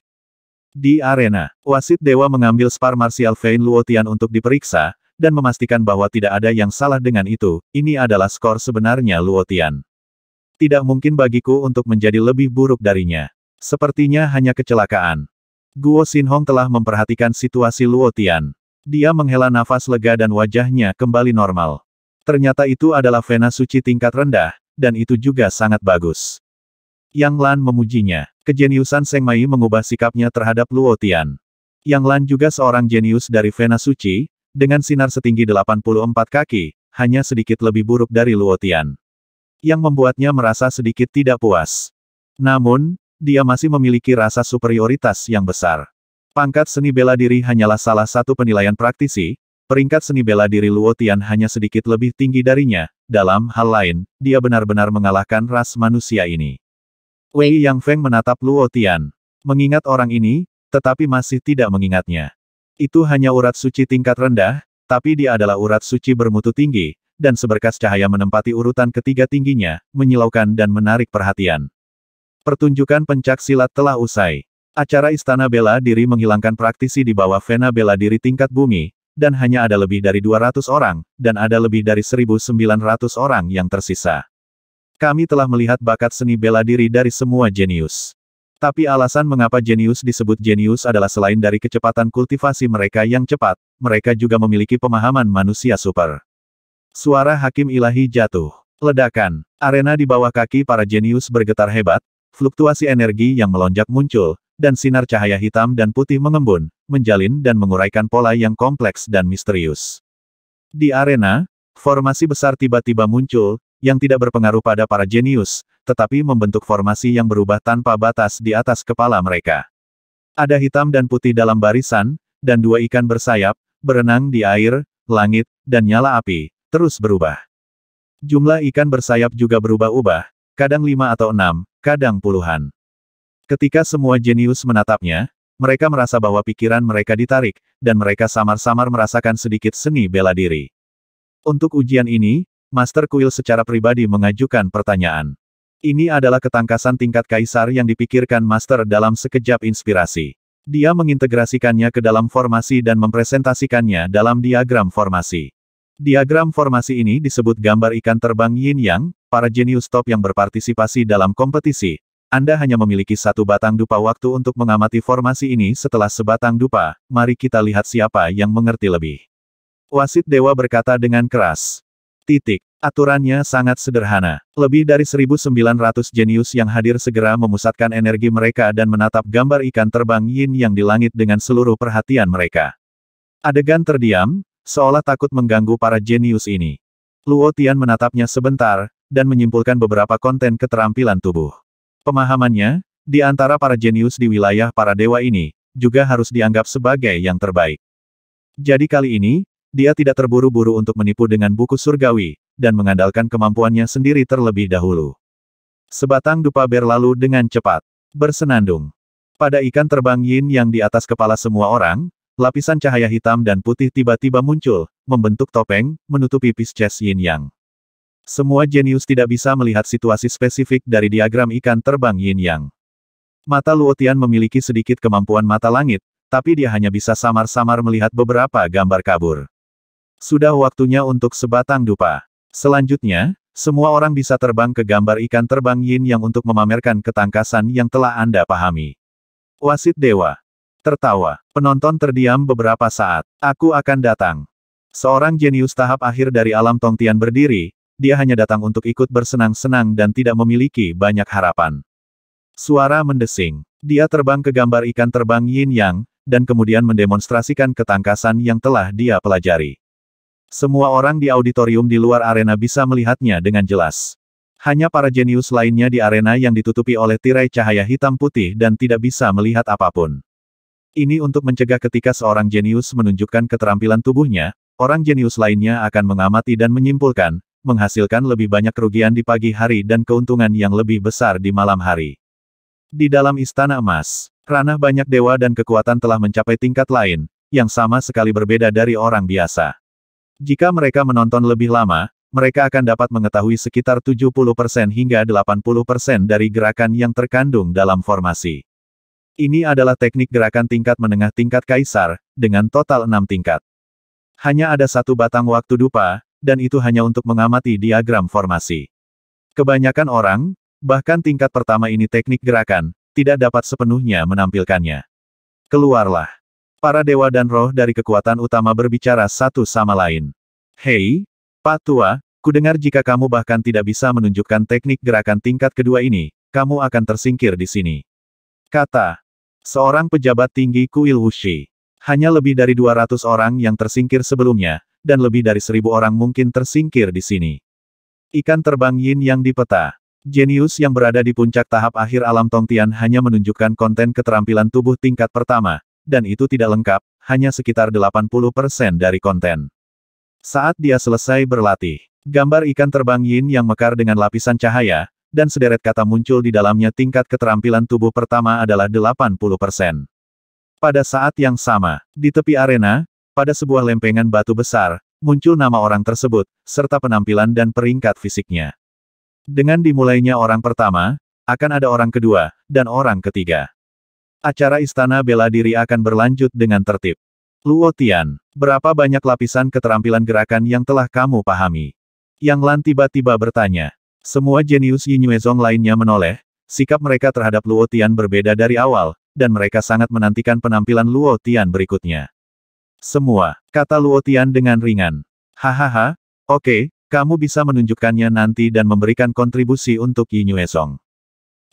[SPEAKER 1] Di arena, wasit dewa mengambil Spar Martial Vein Luotian untuk diperiksa, dan memastikan bahwa tidak ada yang salah dengan itu, ini adalah skor sebenarnya Luotian. Tidak mungkin bagiku untuk menjadi lebih buruk darinya. Sepertinya hanya kecelakaan. Guo hong telah memperhatikan situasi Luotian. Dia menghela nafas lega dan wajahnya kembali normal. Ternyata itu adalah vena suci tingkat rendah, dan itu juga sangat bagus. Yang Lan memujinya. Kejeniusan Seng Mai mengubah sikapnya terhadap Luo Tian. Yang Lan juga seorang jenius dari vena suci, dengan sinar setinggi 84 kaki, hanya sedikit lebih buruk dari Luo Tian. Yang membuatnya merasa sedikit tidak puas. Namun, dia masih memiliki rasa superioritas yang besar. Pangkat seni bela diri hanyalah salah satu penilaian praktisi, peringkat seni bela diri Luo Tian hanya sedikit lebih tinggi darinya, dalam hal lain, dia benar-benar mengalahkan ras manusia ini. Wei Yang Feng menatap Luo Tian. Mengingat orang ini, tetapi masih tidak mengingatnya. Itu hanya urat suci tingkat rendah, tapi dia adalah urat suci bermutu tinggi, dan seberkas cahaya menempati urutan ketiga tingginya, menyilaukan dan menarik perhatian. Pertunjukan pencak silat telah usai. Acara Istana Bela Diri menghilangkan praktisi di bawah Vena Bela Diri tingkat bumi, dan hanya ada lebih dari 200 orang, dan ada lebih dari 1.900 orang yang tersisa. Kami telah melihat bakat seni bela diri dari semua jenius. Tapi alasan mengapa jenius disebut jenius adalah selain dari kecepatan kultivasi mereka yang cepat, mereka juga memiliki pemahaman manusia super. Suara hakim ilahi jatuh. Ledakan. Arena di bawah kaki para jenius bergetar hebat, fluktuasi energi yang melonjak muncul, dan sinar cahaya hitam dan putih mengembun, menjalin dan menguraikan pola yang kompleks dan misterius. Di arena, formasi besar tiba-tiba muncul, yang tidak berpengaruh pada para jenius, tetapi membentuk formasi yang berubah tanpa batas di atas kepala mereka. Ada hitam dan putih dalam barisan, dan dua ikan bersayap, berenang di air, langit, dan nyala api, terus berubah. Jumlah ikan bersayap juga berubah-ubah, kadang lima atau enam, kadang puluhan. Ketika semua jenius menatapnya, mereka merasa bahwa pikiran mereka ditarik, dan mereka samar-samar merasakan sedikit seni bela diri. Untuk ujian ini, Master Kuil secara pribadi mengajukan pertanyaan. Ini adalah ketangkasan tingkat kaisar yang dipikirkan Master dalam sekejap inspirasi. Dia mengintegrasikannya ke dalam formasi dan mempresentasikannya dalam diagram formasi. Diagram formasi ini disebut gambar ikan terbang yin yang, para jenius top yang berpartisipasi dalam kompetisi, anda hanya memiliki satu batang dupa waktu untuk mengamati formasi ini setelah sebatang dupa, mari kita lihat siapa yang mengerti lebih. Wasit Dewa berkata dengan keras. Titik. Aturannya sangat sederhana. Lebih dari 1.900 jenius yang hadir segera memusatkan energi mereka dan menatap gambar ikan terbang yin yang di langit dengan seluruh perhatian mereka. Adegan terdiam, seolah takut mengganggu para jenius ini. Luotian menatapnya sebentar, dan menyimpulkan beberapa konten keterampilan tubuh. Pemahamannya, di antara para jenius di wilayah para dewa ini, juga harus dianggap sebagai yang terbaik. Jadi kali ini, dia tidak terburu-buru untuk menipu dengan buku surgawi, dan mengandalkan kemampuannya sendiri terlebih dahulu. Sebatang dupa berlalu dengan cepat, bersenandung. Pada ikan terbang yin yang di atas kepala semua orang, lapisan cahaya hitam dan putih tiba-tiba muncul, membentuk topeng, menutupi Pisces yin yang. Semua jenius tidak bisa melihat situasi spesifik dari diagram ikan terbang yin yang. Mata Luotian memiliki sedikit kemampuan mata langit, tapi dia hanya bisa samar-samar melihat beberapa gambar kabur. Sudah waktunya untuk sebatang dupa. Selanjutnya, semua orang bisa terbang ke gambar ikan terbang yin yang untuk memamerkan ketangkasan yang telah Anda pahami. Wasit Dewa. Tertawa. Penonton terdiam beberapa saat. Aku akan datang. Seorang jenius tahap akhir dari alam Tongtian berdiri, dia hanya datang untuk ikut bersenang-senang dan tidak memiliki banyak harapan. Suara mendesing. Dia terbang ke gambar ikan terbang yin yang, dan kemudian mendemonstrasikan ketangkasan yang telah dia pelajari. Semua orang di auditorium di luar arena bisa melihatnya dengan jelas. Hanya para jenius lainnya di arena yang ditutupi oleh tirai cahaya hitam putih dan tidak bisa melihat apapun. Ini untuk mencegah ketika seorang jenius menunjukkan keterampilan tubuhnya, orang jenius lainnya akan mengamati dan menyimpulkan, menghasilkan lebih banyak kerugian di pagi hari dan keuntungan yang lebih besar di malam hari. Di dalam Istana Emas, ranah banyak dewa dan kekuatan telah mencapai tingkat lain, yang sama sekali berbeda dari orang biasa. Jika mereka menonton lebih lama, mereka akan dapat mengetahui sekitar 70% hingga 80% dari gerakan yang terkandung dalam formasi. Ini adalah teknik gerakan tingkat menengah tingkat kaisar, dengan total enam tingkat. Hanya ada satu batang waktu dupa, dan itu hanya untuk mengamati diagram formasi. Kebanyakan orang, bahkan tingkat pertama ini teknik gerakan, tidak dapat sepenuhnya menampilkannya. Keluarlah. Para dewa dan roh dari kekuatan utama berbicara satu sama lain. Hei, Pak Tua, kudengar jika kamu bahkan tidak bisa menunjukkan teknik gerakan tingkat kedua ini, kamu akan tersingkir di sini. Kata, seorang pejabat tinggi kuil Wuxi. Hanya lebih dari 200 orang yang tersingkir sebelumnya, dan lebih dari seribu orang mungkin tersingkir di sini. Ikan terbang yin yang di peta, Jenius yang berada di puncak tahap akhir alam Tongtian hanya menunjukkan konten keterampilan tubuh tingkat pertama, dan itu tidak lengkap, hanya sekitar 80% dari konten. Saat dia selesai berlatih, gambar ikan terbang yin yang mekar dengan lapisan cahaya, dan sederet kata muncul di dalamnya tingkat keterampilan tubuh pertama adalah 80%. Pada saat yang sama, di tepi arena, pada sebuah lempengan batu besar, muncul nama orang tersebut, serta penampilan dan peringkat fisiknya. Dengan dimulainya orang pertama, akan ada orang kedua, dan orang ketiga. Acara Istana Bela Diri akan berlanjut dengan tertib. Luo Tian, berapa banyak lapisan keterampilan gerakan yang telah kamu pahami? Yang Lan tiba-tiba bertanya. Semua jenius Yinyuezong lainnya menoleh, sikap mereka terhadap Luo Tian berbeda dari awal, dan mereka sangat menantikan penampilan Luo Tian berikutnya. Semua, kata Luotian dengan ringan. Hahaha, oke, kamu bisa menunjukkannya nanti dan memberikan kontribusi untuk Yinue Song.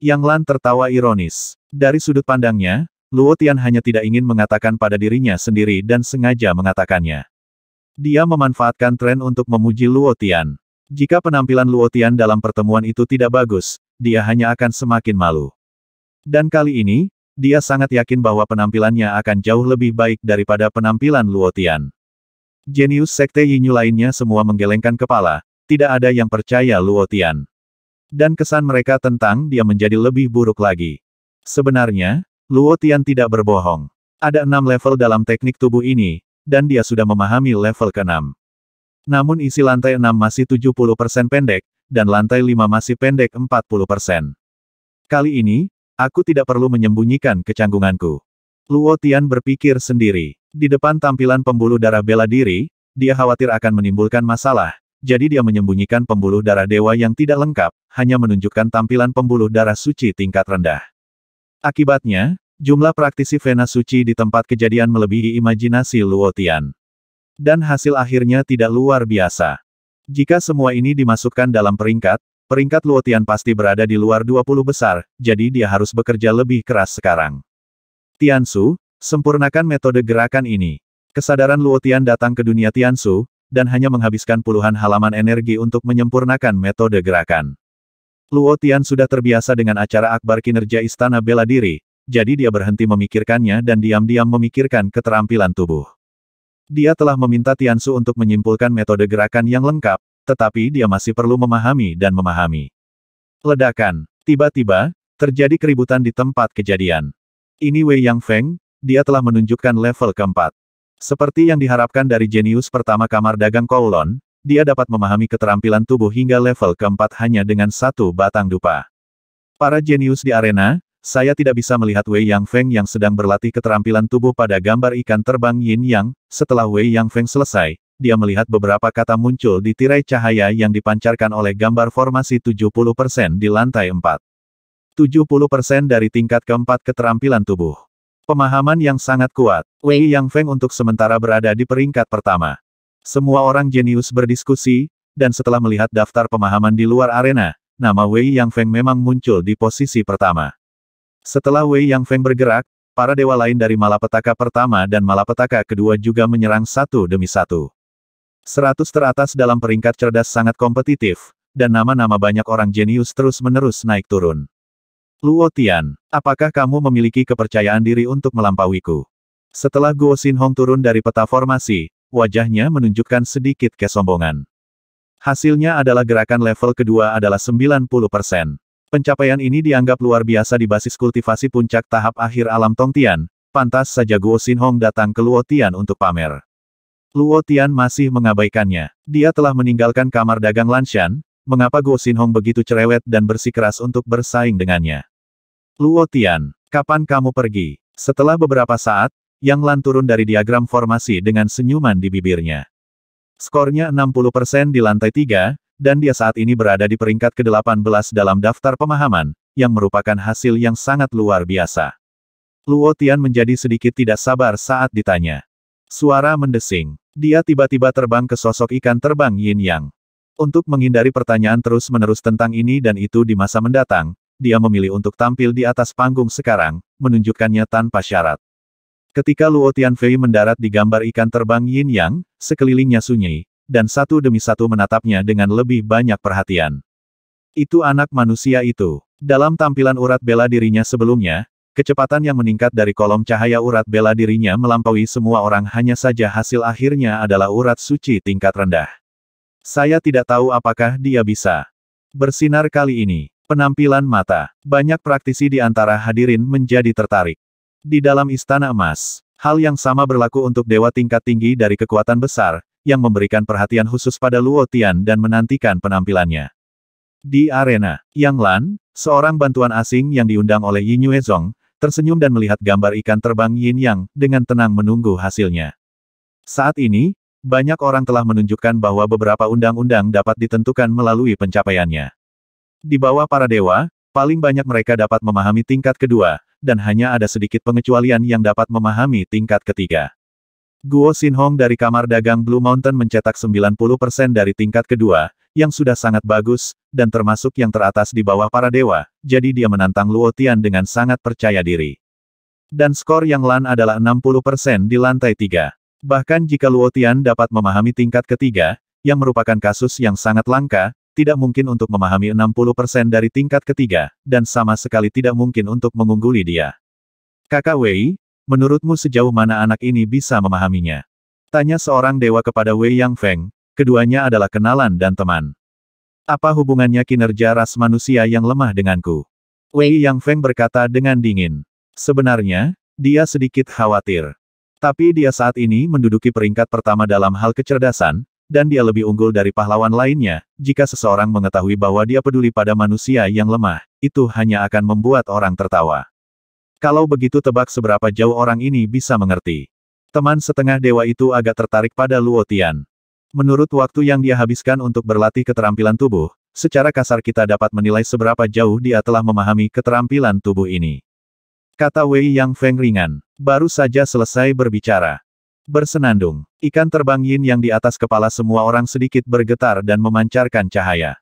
[SPEAKER 1] Yang Lan tertawa ironis. Dari sudut pandangnya, Luotian hanya tidak ingin mengatakan pada dirinya sendiri dan sengaja mengatakannya. Dia memanfaatkan tren untuk memuji Luotian. Jika penampilan Luotian dalam pertemuan itu tidak bagus, dia hanya akan semakin malu. Dan kali ini, dia sangat yakin bahwa penampilannya akan jauh lebih baik daripada penampilan Luotian. Jenius Sekte Yinyu lainnya semua menggelengkan kepala, tidak ada yang percaya Luotian. Dan kesan mereka tentang dia menjadi lebih buruk lagi. Sebenarnya, Luotian tidak berbohong. Ada enam level dalam teknik tubuh ini, dan dia sudah memahami level keenam. Namun isi lantai enam masih 70% pendek, dan lantai lima masih pendek 40%. Kali ini, Aku tidak perlu menyembunyikan kecanggunganku. Luo Tian berpikir sendiri. Di depan tampilan pembuluh darah bela diri, dia khawatir akan menimbulkan masalah, jadi dia menyembunyikan pembuluh darah dewa yang tidak lengkap, hanya menunjukkan tampilan pembuluh darah suci tingkat rendah. Akibatnya, jumlah praktisi Vena Suci di tempat kejadian melebihi imajinasi Luo Tian. Dan hasil akhirnya tidak luar biasa. Jika semua ini dimasukkan dalam peringkat, peringkat Luotian pasti berada di luar 20 besar, jadi dia harus bekerja lebih keras sekarang. Tiansu, sempurnakan metode gerakan ini. Kesadaran Luotian datang ke dunia Tiansu, dan hanya menghabiskan puluhan halaman energi untuk menyempurnakan metode gerakan. Luotian sudah terbiasa dengan acara akbar kinerja Istana Bela Diri, jadi dia berhenti memikirkannya dan diam-diam memikirkan keterampilan tubuh. Dia telah meminta Tiansu untuk menyimpulkan metode gerakan yang lengkap, tetapi dia masih perlu memahami dan memahami. Ledakan. Tiba-tiba, terjadi keributan di tempat kejadian. Ini Wei Yang Feng, dia telah menunjukkan level keempat. Seperti yang diharapkan dari jenius pertama kamar dagang Kowloon, dia dapat memahami keterampilan tubuh hingga level keempat hanya dengan satu batang dupa. Para jenius di arena, saya tidak bisa melihat Wei Yang Feng yang sedang berlatih keterampilan tubuh pada gambar ikan terbang Yin Yang, setelah Wei Yang Feng selesai, dia melihat beberapa kata muncul di tirai cahaya yang dipancarkan oleh gambar formasi 70% di lantai 4. 70% dari tingkat keempat keterampilan tubuh. Pemahaman yang sangat kuat, Wei Yang Feng untuk sementara berada di peringkat pertama. Semua orang jenius berdiskusi, dan setelah melihat daftar pemahaman di luar arena, nama Wei Yang Feng memang muncul di posisi pertama. Setelah Wei Yang Feng bergerak, para dewa lain dari malapetaka pertama dan malapetaka kedua juga menyerang satu demi satu. Seratus teratas dalam peringkat cerdas sangat kompetitif, dan nama-nama banyak orang jenius terus-menerus naik turun. Luo Tian, apakah kamu memiliki kepercayaan diri untuk melampauiku? Setelah Guo Hong turun dari peta formasi, wajahnya menunjukkan sedikit kesombongan. Hasilnya adalah gerakan level kedua adalah 90%. Pencapaian ini dianggap luar biasa di basis kultivasi puncak tahap akhir alam Tongtian, pantas saja Guo Hong datang ke Luotian untuk pamer. Luo Tian masih mengabaikannya. Dia telah meninggalkan kamar dagang Lanshan, mengapa Guo Hong begitu cerewet dan bersikeras untuk bersaing dengannya. Luo Tian, kapan kamu pergi? Setelah beberapa saat, Yang Lan turun dari diagram formasi dengan senyuman di bibirnya. Skornya 60% di lantai 3, dan dia saat ini berada di peringkat ke-18 dalam daftar pemahaman, yang merupakan hasil yang sangat luar biasa. Luo Tian menjadi sedikit tidak sabar saat ditanya. Suara mendesing. Dia tiba-tiba terbang ke sosok ikan terbang Yin Yang. Untuk menghindari pertanyaan terus-menerus tentang ini dan itu di masa mendatang, dia memilih untuk tampil di atas panggung sekarang, menunjukkannya tanpa syarat. Ketika Luo Tianfei mendarat di gambar ikan terbang Yin Yang, sekelilingnya sunyi, dan satu demi satu menatapnya dengan lebih banyak perhatian. Itu anak manusia itu. Dalam tampilan urat bela dirinya sebelumnya, Kecepatan yang meningkat dari kolom cahaya urat bela dirinya melampaui semua orang hanya saja hasil akhirnya adalah urat suci tingkat rendah. Saya tidak tahu apakah dia bisa bersinar kali ini. Penampilan mata. Banyak praktisi di antara hadirin menjadi tertarik. Di dalam istana emas, hal yang sama berlaku untuk dewa tingkat tinggi dari kekuatan besar, yang memberikan perhatian khusus pada Luo Tian dan menantikan penampilannya. Di arena, Yang Lan, seorang bantuan asing yang diundang oleh Yin Yue Zhong, tersenyum dan melihat gambar ikan terbang Yin Yang, dengan tenang menunggu hasilnya. Saat ini, banyak orang telah menunjukkan bahwa beberapa undang-undang dapat ditentukan melalui pencapaiannya. Di bawah para dewa, paling banyak mereka dapat memahami tingkat kedua, dan hanya ada sedikit pengecualian yang dapat memahami tingkat ketiga. Guo Hong dari kamar dagang Blue Mountain mencetak 90% dari tingkat kedua, yang sudah sangat bagus, dan termasuk yang teratas di bawah para dewa, jadi dia menantang Luo Tian dengan sangat percaya diri. Dan skor yang Lan adalah 60% di lantai 3. Bahkan jika Luo Tian dapat memahami tingkat ketiga, yang merupakan kasus yang sangat langka, tidak mungkin untuk memahami 60% dari tingkat ketiga, dan sama sekali tidak mungkin untuk mengungguli dia. Kakak Wei, Menurutmu sejauh mana anak ini bisa memahaminya? Tanya seorang dewa kepada Wei Yang Feng, keduanya adalah kenalan dan teman. Apa hubungannya kinerja ras manusia yang lemah denganku? Wei Yang Feng berkata dengan dingin. Sebenarnya, dia sedikit khawatir. Tapi dia saat ini menduduki peringkat pertama dalam hal kecerdasan, dan dia lebih unggul dari pahlawan lainnya, jika seseorang mengetahui bahwa dia peduli pada manusia yang lemah, itu hanya akan membuat orang tertawa. Kalau begitu tebak seberapa jauh orang ini bisa mengerti. Teman setengah dewa itu agak tertarik pada Luo Tian. Menurut waktu yang dia habiskan untuk berlatih keterampilan tubuh, secara kasar kita dapat menilai seberapa jauh dia telah memahami keterampilan tubuh ini. Kata Wei Yang Feng ringan, baru saja selesai berbicara. Bersenandung, ikan terbang yin yang di atas kepala semua orang sedikit bergetar dan memancarkan cahaya.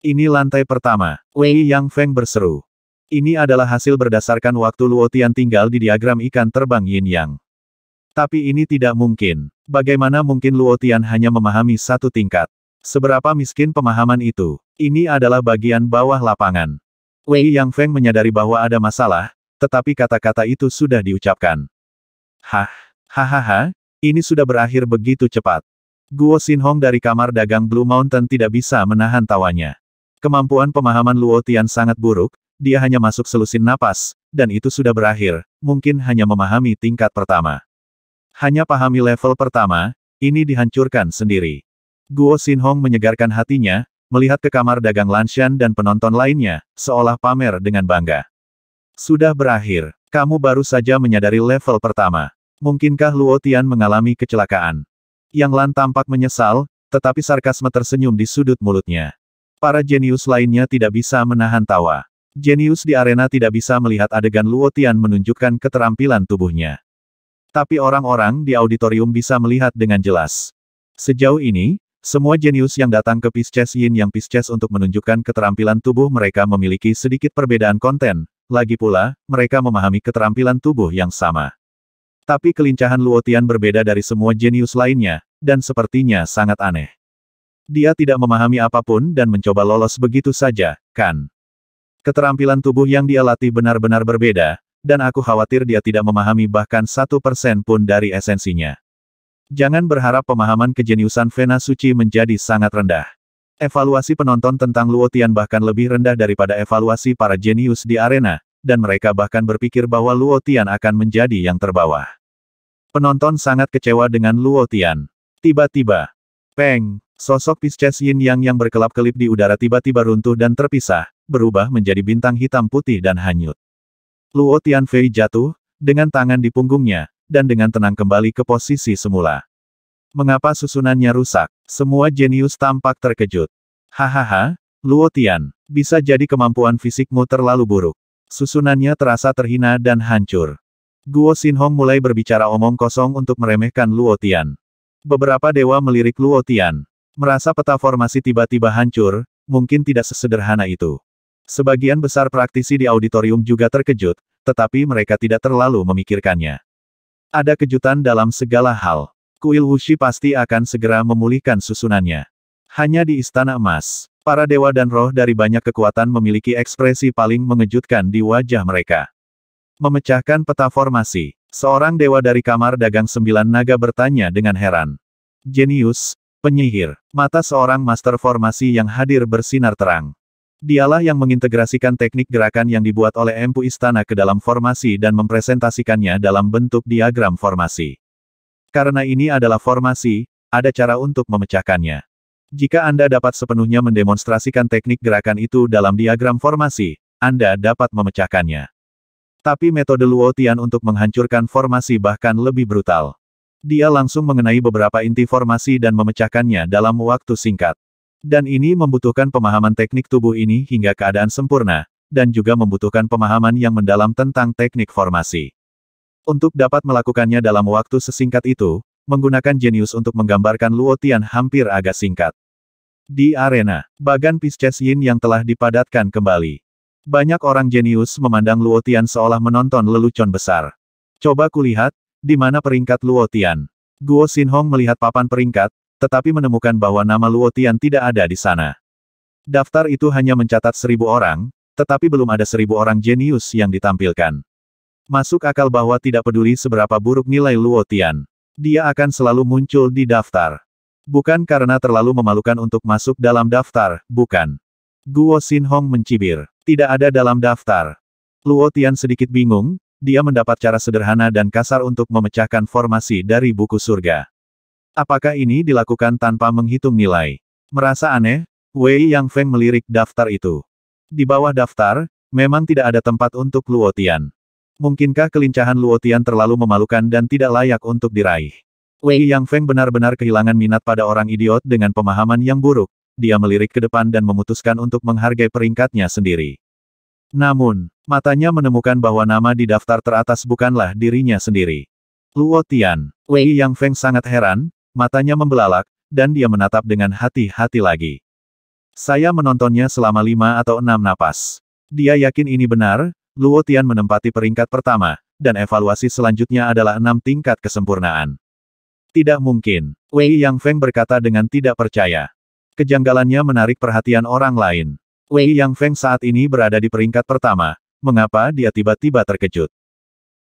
[SPEAKER 1] Ini lantai pertama, Wei Yang Feng berseru. Ini adalah hasil berdasarkan waktu Luotian tinggal di diagram ikan terbang yin yang. Tapi ini tidak mungkin. Bagaimana mungkin Luotian hanya memahami satu tingkat? Seberapa miskin pemahaman itu? Ini adalah bagian bawah lapangan. Wei Yang Feng menyadari bahwa ada masalah, tetapi kata-kata itu sudah diucapkan. Hah, hahaha, ini sudah berakhir begitu cepat. Guo Xinhong dari kamar dagang Blue Mountain tidak bisa menahan tawanya. Kemampuan pemahaman Luotian sangat buruk, dia hanya masuk selusin napas, dan itu sudah berakhir, mungkin hanya memahami tingkat pertama. Hanya pahami level pertama, ini dihancurkan sendiri. Guo Xinhong menyegarkan hatinya, melihat ke kamar dagang Lanshan dan penonton lainnya, seolah pamer dengan bangga. Sudah berakhir, kamu baru saja menyadari level pertama. Mungkinkah Luo Tian mengalami kecelakaan? Yang Lan tampak menyesal, tetapi sarkasme tersenyum di sudut mulutnya. Para jenius lainnya tidak bisa menahan tawa. Jenius di arena tidak bisa melihat adegan Luotian menunjukkan keterampilan tubuhnya. Tapi orang-orang di auditorium bisa melihat dengan jelas. Sejauh ini, semua jenius yang datang ke Pisces Yin yang Pisces untuk menunjukkan keterampilan tubuh mereka memiliki sedikit perbedaan konten, lagi pula, mereka memahami keterampilan tubuh yang sama. Tapi kelincahan Luotian berbeda dari semua jenius lainnya, dan sepertinya sangat aneh. Dia tidak memahami apapun dan mencoba lolos begitu saja, kan? Keterampilan tubuh yang dia latih benar-benar berbeda, dan aku khawatir dia tidak memahami bahkan satu persen pun dari esensinya. Jangan berharap pemahaman kejeniusan Vena Suci menjadi sangat rendah. Evaluasi penonton tentang Luotian bahkan lebih rendah daripada evaluasi para jenius di arena, dan mereka bahkan berpikir bahwa Luotian akan menjadi yang terbawa. Penonton sangat kecewa dengan Luotian. Tiba-tiba, Peng, sosok Pisces Yin Yang yang berkelap-kelip di udara tiba-tiba runtuh dan terpisah, berubah menjadi bintang hitam putih dan hanyut. Luo Tianfei jatuh, dengan tangan di punggungnya, dan dengan tenang kembali ke posisi semula. Mengapa susunannya rusak? Semua jenius tampak terkejut. Hahaha, Luo Tian, bisa jadi kemampuan fisikmu terlalu buruk. Susunannya terasa terhina dan hancur. Guo Xinhong mulai berbicara omong kosong untuk meremehkan Luo Tian. Beberapa dewa melirik Luo Tian. Merasa peta formasi tiba-tiba hancur, mungkin tidak sesederhana itu. Sebagian besar praktisi di auditorium juga terkejut, tetapi mereka tidak terlalu memikirkannya. Ada kejutan dalam segala hal. Kuil Wuxi pasti akan segera memulihkan susunannya. Hanya di Istana Emas, para dewa dan roh dari banyak kekuatan memiliki ekspresi paling mengejutkan di wajah mereka. Memecahkan peta formasi, seorang dewa dari kamar dagang sembilan naga bertanya dengan heran. Jenius, penyihir, mata seorang master formasi yang hadir bersinar terang. Dialah yang mengintegrasikan teknik gerakan yang dibuat oleh Empu Istana ke dalam formasi dan mempresentasikannya dalam bentuk diagram formasi. Karena ini adalah formasi, ada cara untuk memecahkannya. Jika Anda dapat sepenuhnya mendemonstrasikan teknik gerakan itu dalam diagram formasi, Anda dapat memecahkannya. Tapi metode Luotian untuk menghancurkan formasi bahkan lebih brutal. Dia langsung mengenai beberapa inti formasi dan memecahkannya dalam waktu singkat. Dan ini membutuhkan pemahaman teknik tubuh ini hingga keadaan sempurna, dan juga membutuhkan pemahaman yang mendalam tentang teknik formasi. Untuk dapat melakukannya dalam waktu sesingkat itu, menggunakan jenius untuk menggambarkan Luotian hampir agak singkat. Di arena, bagan Pisces Yin yang telah dipadatkan kembali. Banyak orang jenius memandang Luotian seolah menonton lelucon besar. Coba kulihat, di mana peringkat Luotian? Tian. Guo Xinhong melihat papan peringkat, tetapi menemukan bahwa nama Luo Tian tidak ada di sana. Daftar itu hanya mencatat seribu orang, tetapi belum ada seribu orang jenius yang ditampilkan. Masuk akal bahwa tidak peduli seberapa buruk nilai Luo Tian, dia akan selalu muncul di daftar. Bukan karena terlalu memalukan untuk masuk dalam daftar, bukan. Guo Xin Hong mencibir. Tidak ada dalam daftar. Luo Tian sedikit bingung, dia mendapat cara sederhana dan kasar untuk memecahkan formasi dari buku surga. Apakah ini dilakukan tanpa menghitung nilai? Merasa aneh, Wei Yang Feng melirik daftar itu. Di bawah daftar, memang tidak ada tempat untuk Luotian. Mungkinkah kelincahan Luotian terlalu memalukan dan tidak layak untuk diraih? Wei Yang Feng benar-benar kehilangan minat pada orang idiot dengan pemahaman yang buruk. Dia melirik ke depan dan memutuskan untuk menghargai peringkatnya sendiri. Namun, matanya menemukan bahwa nama di daftar teratas bukanlah dirinya sendiri. Luotian, Wei Yang Feng sangat heran, matanya membelalak, dan dia menatap dengan hati-hati lagi. Saya menontonnya selama lima atau enam napas. Dia yakin ini benar, Luo Tian menempati peringkat pertama, dan evaluasi selanjutnya adalah enam tingkat kesempurnaan. Tidak mungkin, Wei Yang Feng berkata dengan tidak percaya. Kejanggalannya menarik perhatian orang lain. Wei Yang Feng saat ini berada di peringkat pertama, mengapa dia tiba-tiba terkejut?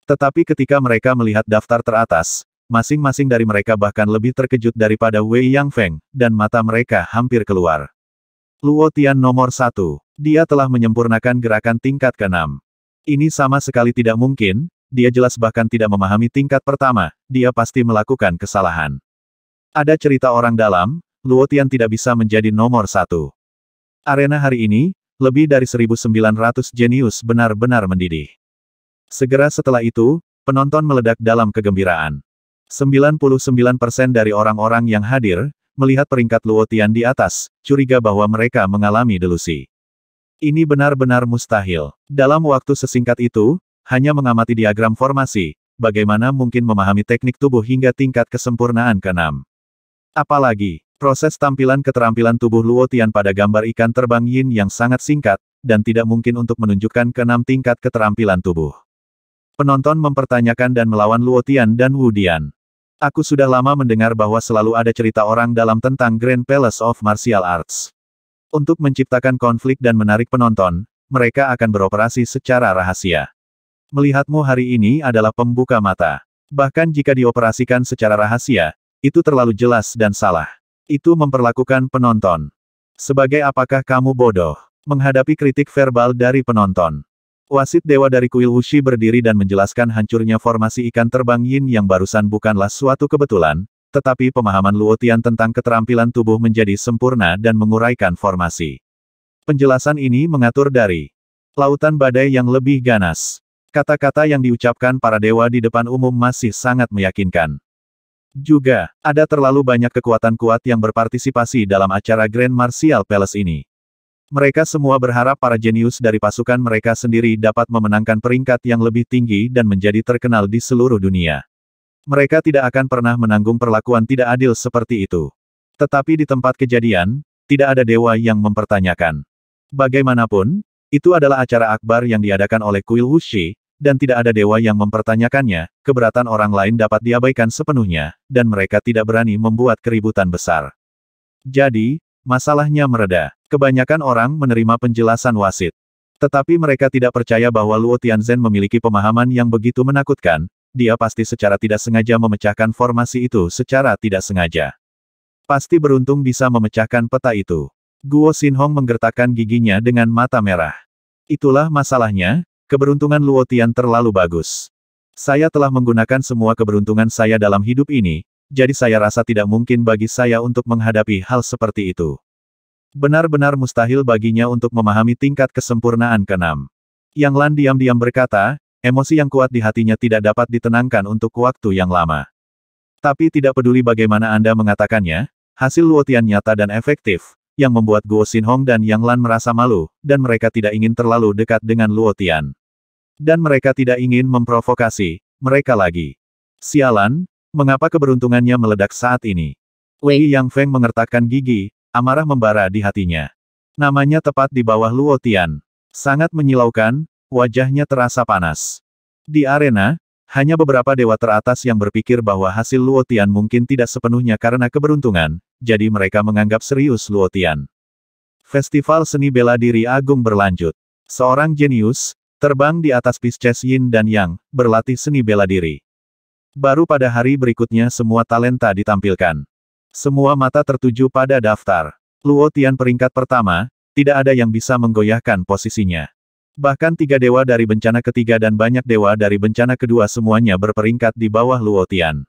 [SPEAKER 1] Tetapi ketika mereka melihat daftar teratas, masing-masing dari mereka bahkan lebih terkejut daripada Wei Yang Feng, dan mata mereka hampir keluar. Luo Tian nomor satu. Dia telah menyempurnakan gerakan tingkat keenam. Ini sama sekali tidak mungkin, dia jelas bahkan tidak memahami tingkat pertama, dia pasti melakukan kesalahan. Ada cerita orang dalam, Luo Tian tidak bisa menjadi nomor satu. Arena hari ini, lebih dari 1.900 jenius benar-benar mendidih. Segera setelah itu, penonton meledak dalam kegembiraan. 99% dari orang-orang yang hadir, melihat peringkat Luo di atas, curiga bahwa mereka mengalami delusi. Ini benar-benar mustahil. Dalam waktu sesingkat itu, hanya mengamati diagram formasi, bagaimana mungkin memahami teknik tubuh hingga tingkat kesempurnaan keenam. Apalagi, proses tampilan keterampilan tubuh Luo pada gambar ikan terbang yin yang sangat singkat, dan tidak mungkin untuk menunjukkan keenam tingkat keterampilan tubuh. Penonton mempertanyakan dan melawan Luo dan Wu Dian. Aku sudah lama mendengar bahwa selalu ada cerita orang dalam tentang Grand Palace of Martial Arts. Untuk menciptakan konflik dan menarik penonton, mereka akan beroperasi secara rahasia. Melihatmu hari ini adalah pembuka mata. Bahkan jika dioperasikan secara rahasia, itu terlalu jelas dan salah. Itu memperlakukan penonton. Sebagai apakah kamu bodoh? Menghadapi kritik verbal dari penonton. Wasit dewa dari kuil Wuxi berdiri dan menjelaskan hancurnya formasi ikan terbang Yin yang barusan bukanlah suatu kebetulan, tetapi pemahaman Luotian tentang keterampilan tubuh menjadi sempurna dan menguraikan formasi. Penjelasan ini mengatur dari lautan badai yang lebih ganas. Kata-kata yang diucapkan para dewa di depan umum masih sangat meyakinkan. Juga, ada terlalu banyak kekuatan kuat yang berpartisipasi dalam acara Grand Martial Palace ini. Mereka semua berharap para jenius dari pasukan mereka sendiri dapat memenangkan peringkat yang lebih tinggi dan menjadi terkenal di seluruh dunia. Mereka tidak akan pernah menanggung perlakuan tidak adil seperti itu. Tetapi di tempat kejadian, tidak ada dewa yang mempertanyakan. Bagaimanapun, itu adalah acara akbar yang diadakan oleh kuil Wuxi, dan tidak ada dewa yang mempertanyakannya, keberatan orang lain dapat diabaikan sepenuhnya, dan mereka tidak berani membuat keributan besar. Jadi, Masalahnya mereda. Kebanyakan orang menerima penjelasan wasit. Tetapi mereka tidak percaya bahwa Luo Tianzhen memiliki pemahaman yang begitu menakutkan, dia pasti secara tidak sengaja memecahkan formasi itu secara tidak sengaja. Pasti beruntung bisa memecahkan peta itu. Guo Hong menggertakkan giginya dengan mata merah. Itulah masalahnya, keberuntungan Luo Tian terlalu bagus. Saya telah menggunakan semua keberuntungan saya dalam hidup ini, jadi saya rasa tidak mungkin bagi saya untuk menghadapi hal seperti itu. Benar-benar mustahil baginya untuk memahami tingkat kesempurnaan keenam. Yang Lan diam-diam berkata, emosi yang kuat di hatinya tidak dapat ditenangkan untuk waktu yang lama. Tapi tidak peduli bagaimana Anda mengatakannya, hasil Luotian nyata dan efektif, yang membuat Guo Hong dan Yang Lan merasa malu, dan mereka tidak ingin terlalu dekat dengan Luotian. Dan mereka tidak ingin memprovokasi, mereka lagi. Sialan, Mengapa keberuntungannya meledak saat ini? Wei Yang Feng mengertakkan gigi, amarah membara di hatinya. Namanya tepat di bawah Luo Tian. Sangat menyilaukan, wajahnya terasa panas. Di arena, hanya beberapa dewa teratas yang berpikir bahwa hasil Luo Tian mungkin tidak sepenuhnya karena keberuntungan, jadi mereka menganggap serius Luo Tian. Festival seni bela diri agung berlanjut. Seorang jenius, terbang di atas Pisces Yin dan Yang, berlatih seni bela diri. Baru pada hari berikutnya semua talenta ditampilkan. Semua mata tertuju pada daftar. Luo Tian peringkat pertama, tidak ada yang bisa menggoyahkan posisinya. Bahkan tiga dewa dari bencana ketiga dan banyak dewa dari bencana kedua semuanya berperingkat di bawah Luo Tian.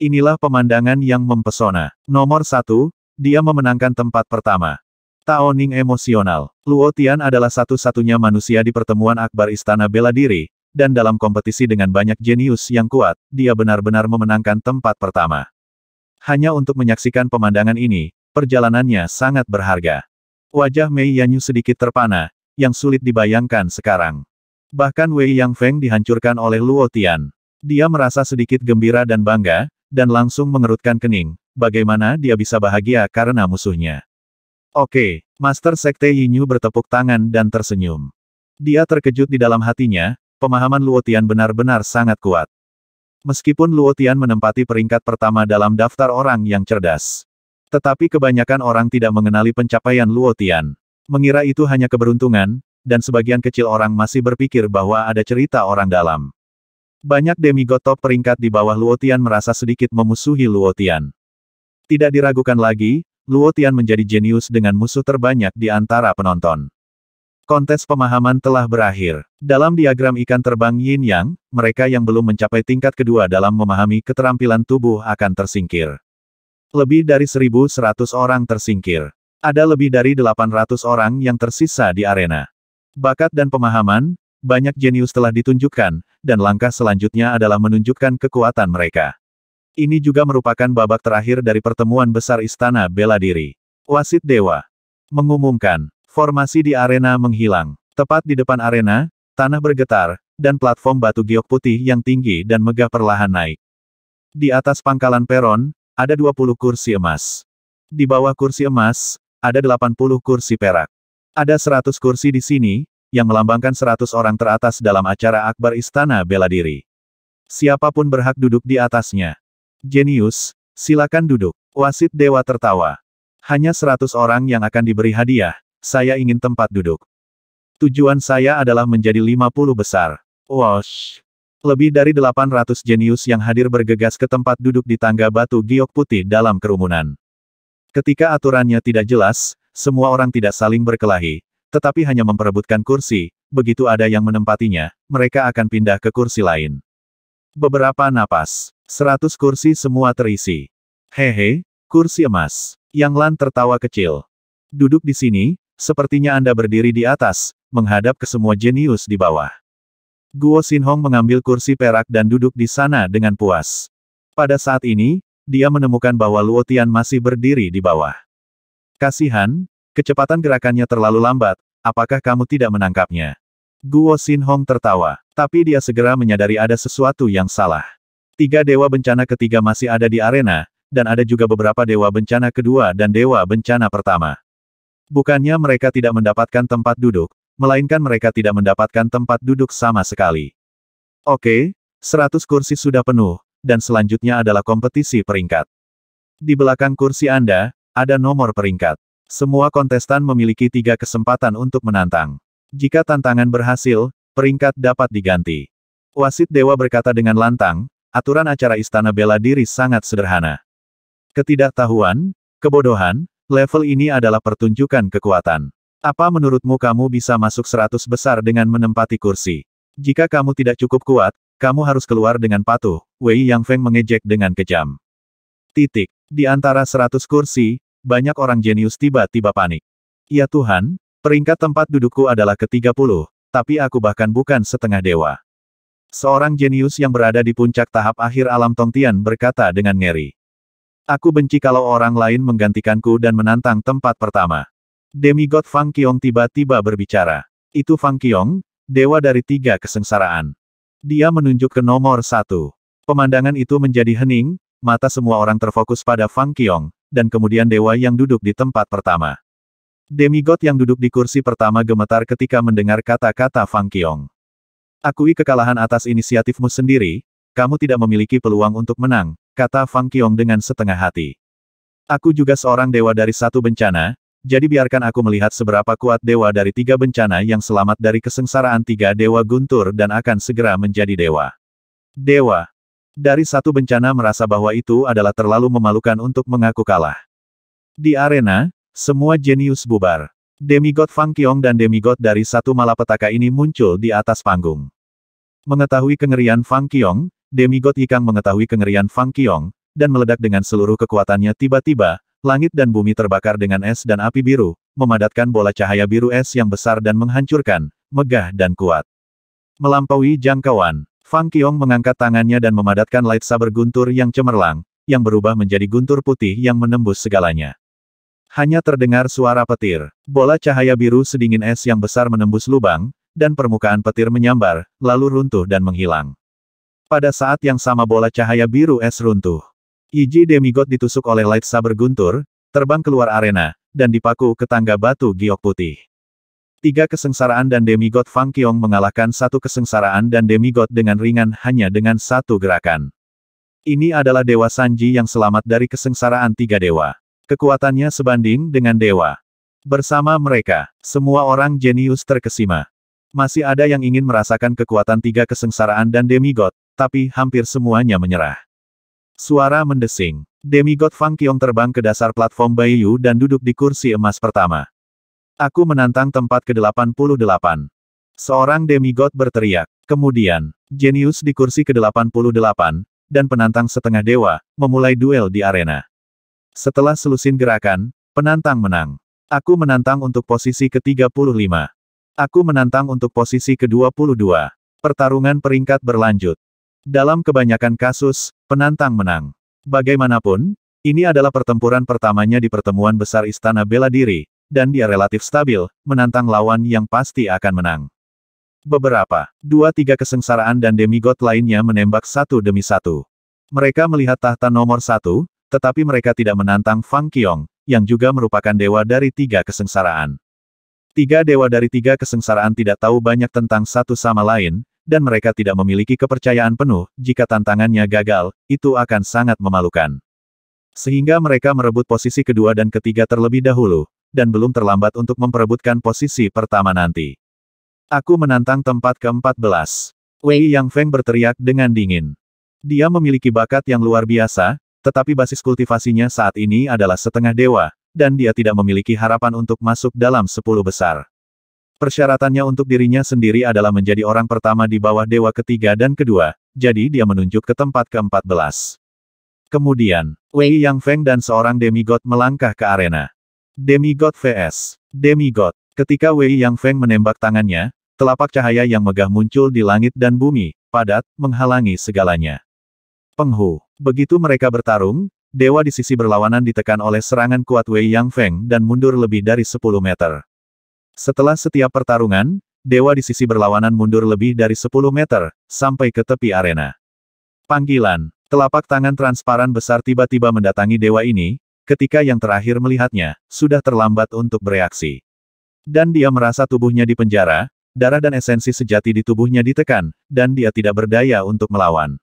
[SPEAKER 1] Inilah pemandangan yang mempesona. Nomor satu, dia memenangkan tempat pertama. Taoning emosional. Luo Tian adalah satu-satunya manusia di pertemuan akbar Istana Bela Diri, dan dalam kompetisi dengan banyak jenius yang kuat, dia benar-benar memenangkan tempat pertama. Hanya untuk menyaksikan pemandangan ini, perjalanannya sangat berharga. Wajah Mei Yanyu sedikit terpana, yang sulit dibayangkan sekarang. Bahkan Wei Yang Feng dihancurkan oleh Luo Tian. Dia merasa sedikit gembira dan bangga, dan langsung mengerutkan kening, bagaimana dia bisa bahagia karena musuhnya. Oke, Master Sekte Yinyu bertepuk tangan dan tersenyum. Dia terkejut di dalam hatinya, pemahaman Luotian benar-benar sangat kuat. Meskipun Luotian menempati peringkat pertama dalam daftar orang yang cerdas. Tetapi kebanyakan orang tidak mengenali pencapaian Luotian. Mengira itu hanya keberuntungan, dan sebagian kecil orang masih berpikir bahwa ada cerita orang dalam. Banyak demigod top peringkat di bawah Luotian merasa sedikit memusuhi Luotian. Tidak diragukan lagi, Luotian menjadi jenius dengan musuh terbanyak di antara penonton. Kontes pemahaman telah berakhir. Dalam diagram ikan terbang yin yang, mereka yang belum mencapai tingkat kedua dalam memahami keterampilan tubuh akan tersingkir. Lebih dari 1.100 orang tersingkir. Ada lebih dari 800 orang yang tersisa di arena. Bakat dan pemahaman, banyak jenius telah ditunjukkan, dan langkah selanjutnya adalah menunjukkan kekuatan mereka. Ini juga merupakan babak terakhir dari pertemuan besar Istana Bela Diri. Wasit Dewa mengumumkan Formasi di arena menghilang. Tepat di depan arena, tanah bergetar, dan platform batu giok putih yang tinggi dan megah perlahan naik. Di atas pangkalan peron, ada 20 kursi emas. Di bawah kursi emas, ada 80 kursi perak. Ada 100 kursi di sini, yang melambangkan 100 orang teratas dalam acara akbar Istana Bela Diri. Siapapun berhak duduk di atasnya. Genius, silakan duduk. Wasit Dewa tertawa. Hanya 100 orang yang akan diberi hadiah, saya ingin tempat duduk. Tujuan saya adalah menjadi 50 besar. Wosh. Lebih dari 800 jenius yang hadir bergegas ke tempat duduk di tangga batu giok putih dalam kerumunan. Ketika aturannya tidak jelas, semua orang tidak saling berkelahi, tetapi hanya memperebutkan kursi, begitu ada yang menempatinya, mereka akan pindah ke kursi lain. Beberapa napas, 100 kursi semua terisi. Hehe, kursi emas. Yang Lan tertawa kecil. Duduk di sini, Sepertinya Anda berdiri di atas, menghadap ke semua jenius di bawah. Guo Hong mengambil kursi perak dan duduk di sana dengan puas. Pada saat ini, dia menemukan bahwa Luo Tian masih berdiri di bawah. Kasihan, kecepatan gerakannya terlalu lambat, apakah kamu tidak menangkapnya? Guo Hong tertawa, tapi dia segera menyadari ada sesuatu yang salah. Tiga dewa bencana ketiga masih ada di arena, dan ada juga beberapa dewa bencana kedua dan dewa bencana pertama. Bukannya mereka tidak mendapatkan tempat duduk, melainkan mereka tidak mendapatkan tempat duduk sama sekali. Oke, 100 kursi sudah penuh, dan selanjutnya adalah kompetisi peringkat. Di belakang kursi Anda, ada nomor peringkat. Semua kontestan memiliki tiga kesempatan untuk menantang. Jika tantangan berhasil, peringkat dapat diganti. Wasit Dewa berkata dengan lantang, aturan acara Istana Bela Diri sangat sederhana. Ketidaktahuan, kebodohan, Level ini adalah pertunjukan kekuatan. Apa menurutmu kamu bisa masuk seratus besar dengan menempati kursi? Jika kamu tidak cukup kuat, kamu harus keluar dengan patuh, Wei Yang Feng mengejek dengan kejam. Titik. Di antara seratus kursi, banyak orang jenius tiba-tiba panik. Ya Tuhan, peringkat tempat dudukku adalah ke-30, tapi aku bahkan bukan setengah dewa. Seorang jenius yang berada di puncak tahap akhir alam Tongtian berkata dengan ngeri. Aku benci kalau orang lain menggantikanku dan menantang tempat pertama. Demigod Fang Qiong tiba-tiba berbicara. Itu Fang Qiong, dewa dari tiga kesengsaraan. Dia menunjuk ke nomor satu. Pemandangan itu menjadi hening, mata semua orang terfokus pada Fang Qiong, dan kemudian dewa yang duduk di tempat pertama. Demigod yang duduk di kursi pertama gemetar ketika mendengar kata-kata Fang Qiong. Akui kekalahan atas inisiatifmu sendiri, kamu tidak memiliki peluang untuk menang, kata Fang Qiong dengan setengah hati. Aku juga seorang dewa dari satu bencana, jadi biarkan aku melihat seberapa kuat dewa dari tiga bencana yang selamat dari kesengsaraan tiga dewa guntur dan akan segera menjadi dewa. Dewa dari satu bencana merasa bahwa itu adalah terlalu memalukan untuk mengaku kalah. Di arena, semua jenius bubar. Demigod Fang Qiong dan demigod dari satu malapetaka ini muncul di atas panggung. Mengetahui kengerian Fang Qiong, demigod ikan mengetahui kengerian Fang Qiong, dan meledak dengan seluruh kekuatannya tiba-tiba, langit dan bumi terbakar dengan es dan api biru, memadatkan bola cahaya biru es yang besar dan menghancurkan, megah dan kuat. Melampaui jangkauan, Fang Qiong mengangkat tangannya dan memadatkan light saber guntur yang cemerlang, yang berubah menjadi guntur putih yang menembus segalanya. Hanya terdengar suara petir. Bola cahaya biru sedingin es yang besar menembus lubang, dan permukaan petir menyambar, lalu runtuh dan menghilang. Pada saat yang sama bola cahaya biru es runtuh. Iji demigod ditusuk oleh Light Saber guntur, terbang keluar arena, dan dipaku ke tangga batu giok putih. Tiga kesengsaraan dan demigod Fang Qiong mengalahkan satu kesengsaraan dan demigod dengan ringan hanya dengan satu gerakan. Ini adalah Dewa Sanji yang selamat dari kesengsaraan tiga dewa. Kekuatannya sebanding dengan dewa. Bersama mereka, semua orang jenius terkesima. Masih ada yang ingin merasakan kekuatan tiga kesengsaraan dan demigod, tapi hampir semuanya menyerah. Suara mendesing. Demigod Fang Kiong terbang ke dasar platform Bayu dan duduk di kursi emas pertama. Aku menantang tempat ke-88. Seorang demigod berteriak. Kemudian, jenius di kursi ke-88, dan penantang setengah dewa, memulai duel di arena. Setelah selusin gerakan, penantang menang. Aku menantang untuk posisi ke-35. Aku menantang untuk posisi ke-22. Pertarungan peringkat berlanjut. Dalam kebanyakan kasus, penantang menang. Bagaimanapun, ini adalah pertempuran pertamanya di pertemuan besar Istana Bela Diri, dan dia relatif stabil, menantang lawan yang pasti akan menang. Beberapa, dua-tiga kesengsaraan dan demigod lainnya menembak satu demi satu. Mereka melihat tahta nomor satu, tetapi mereka tidak menantang Fang Qiong, yang juga merupakan dewa dari tiga kesengsaraan. Tiga dewa dari tiga kesengsaraan tidak tahu banyak tentang satu sama lain, dan mereka tidak memiliki kepercayaan penuh, jika tantangannya gagal, itu akan sangat memalukan. Sehingga mereka merebut posisi kedua dan ketiga terlebih dahulu, dan belum terlambat untuk memperebutkan posisi pertama nanti. Aku menantang tempat ke-14. Wei Yang Feng berteriak dengan dingin. Dia memiliki bakat yang luar biasa, tetapi basis kultivasinya saat ini adalah setengah dewa, dan dia tidak memiliki harapan untuk masuk dalam sepuluh besar. Persyaratannya untuk dirinya sendiri adalah menjadi orang pertama di bawah dewa ketiga dan kedua, jadi dia menunjuk ke tempat ke-14. Kemudian, Wei Yang Feng dan seorang demigod melangkah ke arena. Demigod vs. Demigod. Ketika Wei Yang Feng menembak tangannya, telapak cahaya yang megah muncul di langit dan bumi, padat, menghalangi segalanya. Penghu. Begitu mereka bertarung, dewa di sisi berlawanan ditekan oleh serangan kuat Wei Yang Feng dan mundur lebih dari 10 meter. Setelah setiap pertarungan, dewa di sisi berlawanan mundur lebih dari 10 meter, sampai ke tepi arena. Panggilan, telapak tangan transparan besar tiba-tiba mendatangi dewa ini, ketika yang terakhir melihatnya, sudah terlambat untuk bereaksi. Dan dia merasa tubuhnya dipenjara, darah dan esensi sejati di tubuhnya ditekan, dan dia tidak berdaya untuk melawan.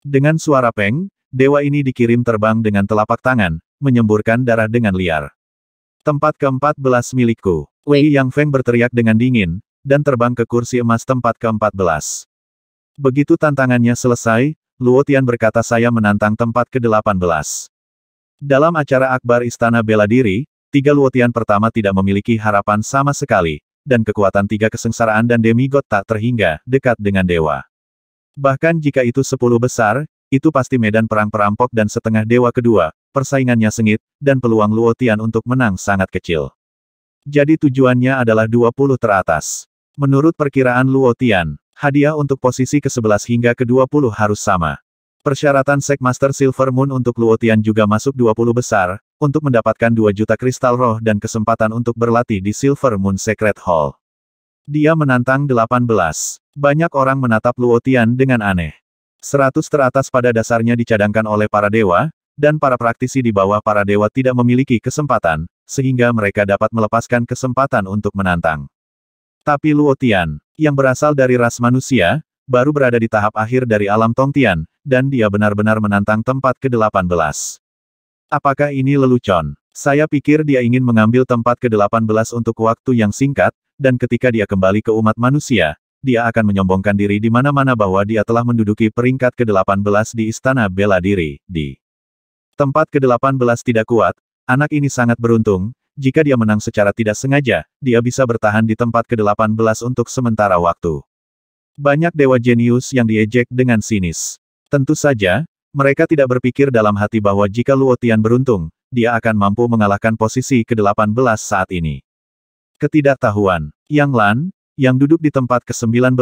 [SPEAKER 1] Dengan suara peng, dewa ini dikirim terbang dengan telapak tangan, menyemburkan darah dengan liar. Tempat ke-14 milikku. Wei Yang Feng berteriak dengan dingin, dan terbang ke kursi emas tempat ke-14. Begitu tantangannya selesai, Luo Tian berkata saya menantang tempat ke-18. Dalam acara akbar Istana Bela Diri, tiga Luo Tian pertama tidak memiliki harapan sama sekali, dan kekuatan tiga kesengsaraan dan demigod tak terhingga, dekat dengan dewa. Bahkan jika itu sepuluh besar, itu pasti medan perang perampok dan setengah dewa kedua, persaingannya sengit, dan peluang Luo Tian untuk menang sangat kecil. Jadi tujuannya adalah 20 teratas. Menurut perkiraan Luo Tian, hadiah untuk posisi ke-11 hingga ke-20 harus sama. Persyaratan Sek Master Silver Moon untuk Luo Tian juga masuk 20 besar, untuk mendapatkan 2 juta kristal roh dan kesempatan untuk berlatih di Silver Moon Secret Hall. Dia menantang 18. Banyak orang menatap Luo Tian dengan aneh. 100 teratas pada dasarnya dicadangkan oleh para dewa, dan para praktisi di bawah para dewa tidak memiliki kesempatan, sehingga mereka dapat melepaskan kesempatan untuk menantang. Tapi Luotian, yang berasal dari ras manusia, baru berada di tahap akhir dari alam Tongtian, dan dia benar-benar menantang tempat ke-18. Apakah ini lelucon? Saya pikir dia ingin mengambil tempat ke-18 untuk waktu yang singkat, dan ketika dia kembali ke umat manusia, dia akan menyombongkan diri di mana-mana bahwa dia telah menduduki peringkat ke-18 di Istana Bela Diri, di Tempat ke-18 tidak kuat, anak ini sangat beruntung, jika dia menang secara tidak sengaja, dia bisa bertahan di tempat ke-18 untuk sementara waktu. Banyak dewa jenius yang diejek dengan sinis. Tentu saja, mereka tidak berpikir dalam hati bahwa jika Luotian beruntung, dia akan mampu mengalahkan posisi ke-18 saat ini. Ketidaktahuan, Yang Lan, yang duduk di tempat ke-19,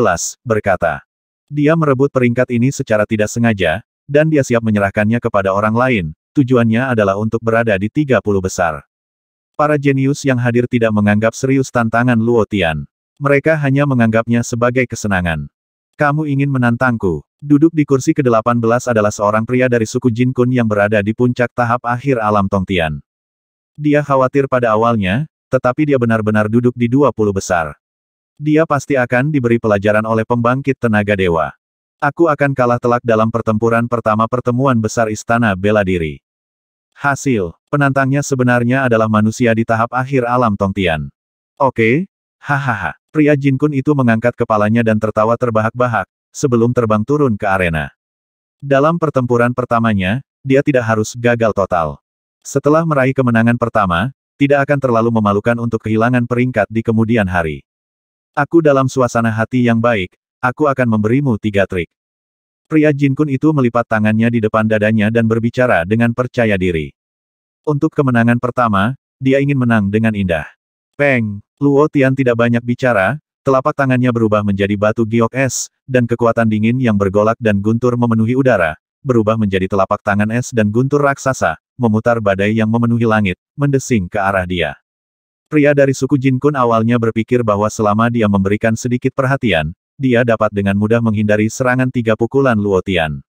[SPEAKER 1] berkata. Dia merebut peringkat ini secara tidak sengaja, dan dia siap menyerahkannya kepada orang lain, tujuannya adalah untuk berada di 30 besar. Para jenius yang hadir tidak menganggap serius tantangan Luo Tian. Mereka hanya menganggapnya sebagai kesenangan. Kamu ingin menantangku? Duduk di kursi ke-18 adalah seorang pria dari suku Jin Kun yang berada di puncak tahap akhir alam Tongtian. Dia khawatir pada awalnya, tetapi dia benar-benar duduk di 20 besar. Dia pasti akan diberi pelajaran oleh pembangkit tenaga dewa. Aku akan kalah telak dalam pertempuran pertama pertemuan besar Istana Bela Diri. Hasil, penantangnya sebenarnya adalah manusia di tahap akhir alam Tongtian. Oke? Okay? Hahaha. Pria Jinkun itu mengangkat kepalanya dan tertawa terbahak-bahak, sebelum terbang turun ke arena. Dalam pertempuran pertamanya, dia tidak harus gagal total. Setelah meraih kemenangan pertama, tidak akan terlalu memalukan untuk kehilangan peringkat di kemudian hari. Aku dalam suasana hati yang baik, Aku akan memberimu tiga trik. Pria Jinkun itu melipat tangannya di depan dadanya dan berbicara dengan percaya diri. Untuk kemenangan pertama, dia ingin menang dengan indah. Peng, Luo Tian tidak banyak bicara, telapak tangannya berubah menjadi batu giok es, dan kekuatan dingin yang bergolak dan guntur memenuhi udara, berubah menjadi telapak tangan es dan guntur raksasa, memutar badai yang memenuhi langit, mendesing ke arah dia. Pria dari suku Jin Kun awalnya berpikir bahwa selama dia memberikan sedikit perhatian, dia dapat dengan mudah menghindari serangan tiga pukulan Luotian.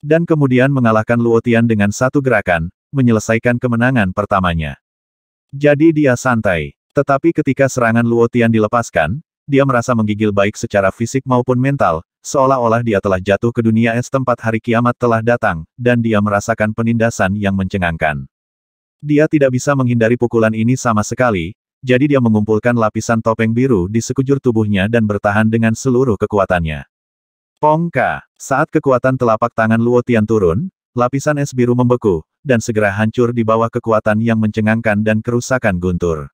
[SPEAKER 1] Dan kemudian mengalahkan Luotian dengan satu gerakan, menyelesaikan kemenangan pertamanya. Jadi dia santai. Tetapi ketika serangan Luotian dilepaskan, dia merasa menggigil baik secara fisik maupun mental, seolah-olah dia telah jatuh ke dunia es tempat hari kiamat telah datang, dan dia merasakan penindasan yang mencengangkan. Dia tidak bisa menghindari pukulan ini sama sekali, jadi dia mengumpulkan lapisan topeng biru di sekujur tubuhnya dan bertahan dengan seluruh kekuatannya. Pongka! Saat kekuatan telapak tangan Luo Tian turun, lapisan es biru membeku, dan segera hancur di bawah kekuatan yang mencengangkan dan kerusakan guntur.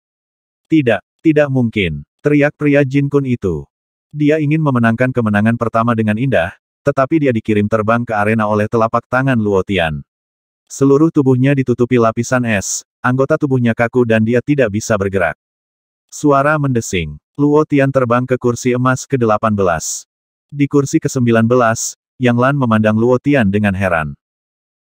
[SPEAKER 1] Tidak, tidak mungkin, teriak pria Jin Kun itu. Dia ingin memenangkan kemenangan pertama dengan indah, tetapi dia dikirim terbang ke arena oleh telapak tangan Luotian. Seluruh tubuhnya ditutupi lapisan es, Anggota tubuhnya kaku dan dia tidak bisa bergerak. Suara mendesing. Luo Tian terbang ke kursi emas ke-18. Di kursi ke-19, Yang Lan memandang Luo Tian dengan heran.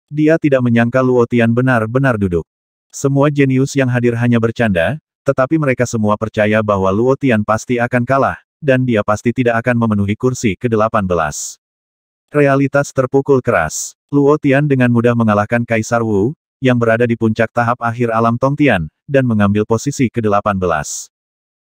[SPEAKER 1] Dia tidak menyangka Luo Tian benar-benar duduk. Semua jenius yang hadir hanya bercanda, tetapi mereka semua percaya bahwa Luo Tian pasti akan kalah, dan dia pasti tidak akan memenuhi kursi ke-18. Realitas terpukul keras. Luo Tian dengan mudah mengalahkan Kaisar Wu, yang berada di puncak tahap akhir alam Tongtian, dan mengambil posisi ke-18.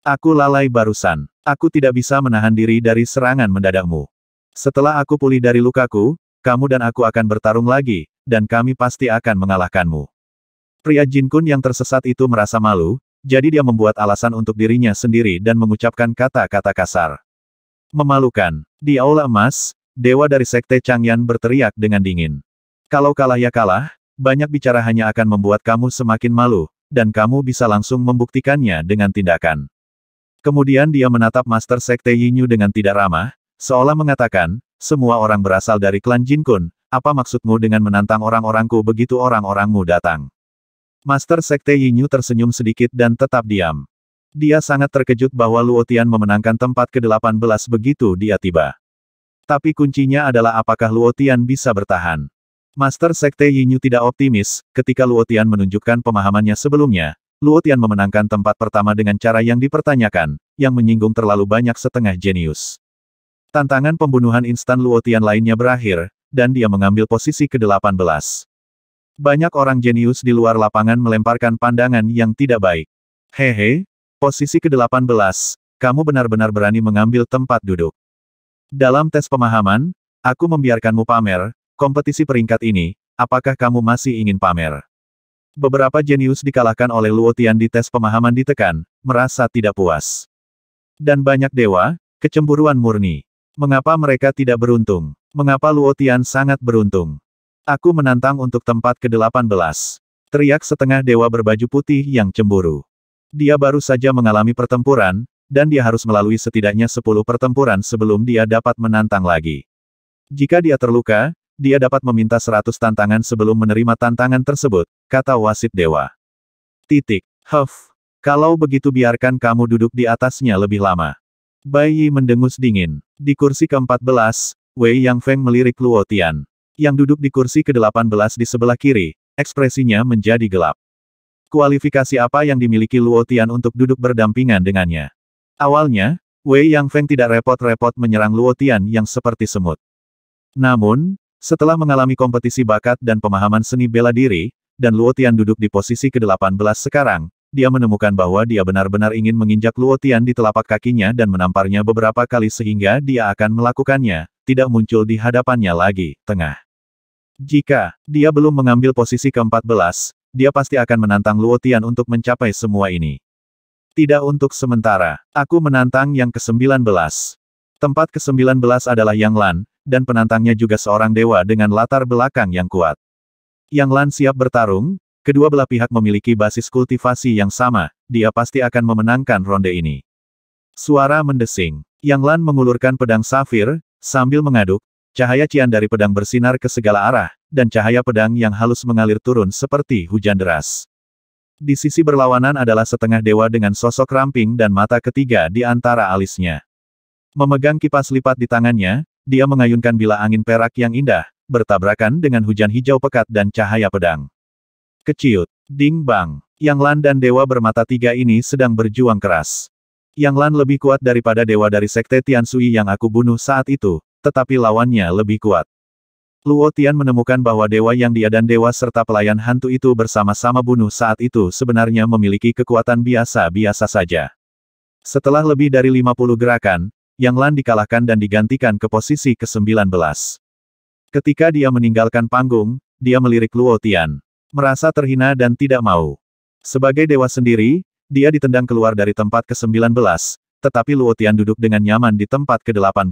[SPEAKER 1] Aku lalai barusan. Aku tidak bisa menahan diri dari serangan mendadakmu. Setelah aku pulih dari lukaku, kamu dan aku akan bertarung lagi, dan kami pasti akan mengalahkanmu. Pria Jin Kun yang tersesat itu merasa malu, jadi dia membuat alasan untuk dirinya sendiri dan mengucapkan kata-kata kasar. Memalukan. Di aula emas, dewa dari sekte Changyan berteriak dengan dingin. Kalau kalah ya kalah, banyak bicara hanya akan membuat kamu semakin malu, dan kamu bisa langsung membuktikannya dengan tindakan. Kemudian dia menatap Master Sekte Yinyu dengan tidak ramah, seolah mengatakan, semua orang berasal dari klan Jin Kun. apa maksudmu dengan menantang orang-orangku begitu orang-orangmu datang? Master Sekte Yinyu tersenyum sedikit dan tetap diam. Dia sangat terkejut bahwa Luotian memenangkan tempat ke-18 begitu dia tiba. Tapi kuncinya adalah apakah Luotian bisa bertahan. Master Sekte Yinyu tidak optimis, ketika Luotian menunjukkan pemahamannya sebelumnya, Luotian memenangkan tempat pertama dengan cara yang dipertanyakan, yang menyinggung terlalu banyak setengah jenius. Tantangan pembunuhan instan Luotian lainnya berakhir, dan dia mengambil posisi ke-18. Banyak orang jenius di luar lapangan melemparkan pandangan yang tidak baik. Hehe, posisi ke-18, kamu benar-benar berani mengambil tempat duduk. Dalam tes pemahaman, aku membiarkanmu pamer, Kompetisi peringkat ini, apakah kamu masih ingin pamer? Beberapa jenius dikalahkan oleh Luo Tian di tes pemahaman ditekan, merasa tidak puas. Dan banyak dewa, kecemburuan murni. Mengapa mereka tidak beruntung? Mengapa Luo Tian sangat beruntung? Aku menantang untuk tempat ke-18. Teriak setengah dewa berbaju putih yang cemburu. Dia baru saja mengalami pertempuran, dan dia harus melalui setidaknya 10 pertempuran sebelum dia dapat menantang lagi. Jika dia terluka, dia dapat meminta seratus tantangan sebelum menerima tantangan tersebut, kata wasit dewa. Titik. Huff. Kalau begitu biarkan kamu duduk di atasnya lebih lama. Bai Yi mendengus dingin. Di kursi ke-14, Wei Yang Feng melirik Luo Tian. Yang duduk di kursi ke-18 di sebelah kiri, ekspresinya menjadi gelap. Kualifikasi apa yang dimiliki Luo Tian untuk duduk berdampingan dengannya? Awalnya, Wei Yang Feng tidak repot-repot menyerang Luo Tian yang seperti semut. Namun, setelah mengalami kompetisi bakat dan pemahaman seni bela diri, dan Luotian duduk di posisi ke-18 sekarang, dia menemukan bahwa dia benar-benar ingin menginjak Luotian di telapak kakinya dan menamparnya beberapa kali sehingga dia akan melakukannya, tidak muncul di hadapannya lagi, tengah. Jika dia belum mengambil posisi ke-14, dia pasti akan menantang Luotian untuk mencapai semua ini. Tidak untuk sementara, aku menantang yang ke-19. Tempat ke-19 adalah Yang Lan, dan penantangnya juga seorang dewa dengan latar belakang yang kuat. Yang Lan siap bertarung, kedua belah pihak memiliki basis kultivasi yang sama, dia pasti akan memenangkan ronde ini. Suara mendesing. Yang Lan mengulurkan pedang safir, sambil mengaduk, cahaya cian dari pedang bersinar ke segala arah, dan cahaya pedang yang halus mengalir turun seperti hujan deras. Di sisi berlawanan adalah setengah dewa dengan sosok ramping dan mata ketiga di antara alisnya. Memegang kipas lipat di tangannya, dia mengayunkan bila angin perak yang indah, bertabrakan dengan hujan hijau pekat dan cahaya pedang. Keciut, ding bang, Yang Lan dan dewa bermata tiga ini sedang berjuang keras. Yang Lan lebih kuat daripada dewa dari sekte Tian Sui yang aku bunuh saat itu, tetapi lawannya lebih kuat. Luo Tian menemukan bahwa dewa yang dia dan dewa serta pelayan hantu itu bersama-sama bunuh saat itu sebenarnya memiliki kekuatan biasa-biasa saja. Setelah lebih dari 50 gerakan, yang Lan dikalahkan dan digantikan ke posisi ke-19. Ketika dia meninggalkan panggung, dia melirik Luo Tian. Merasa terhina dan tidak mau. Sebagai dewa sendiri, dia ditendang keluar dari tempat ke-19, tetapi Luo Tian duduk dengan nyaman di tempat ke-18.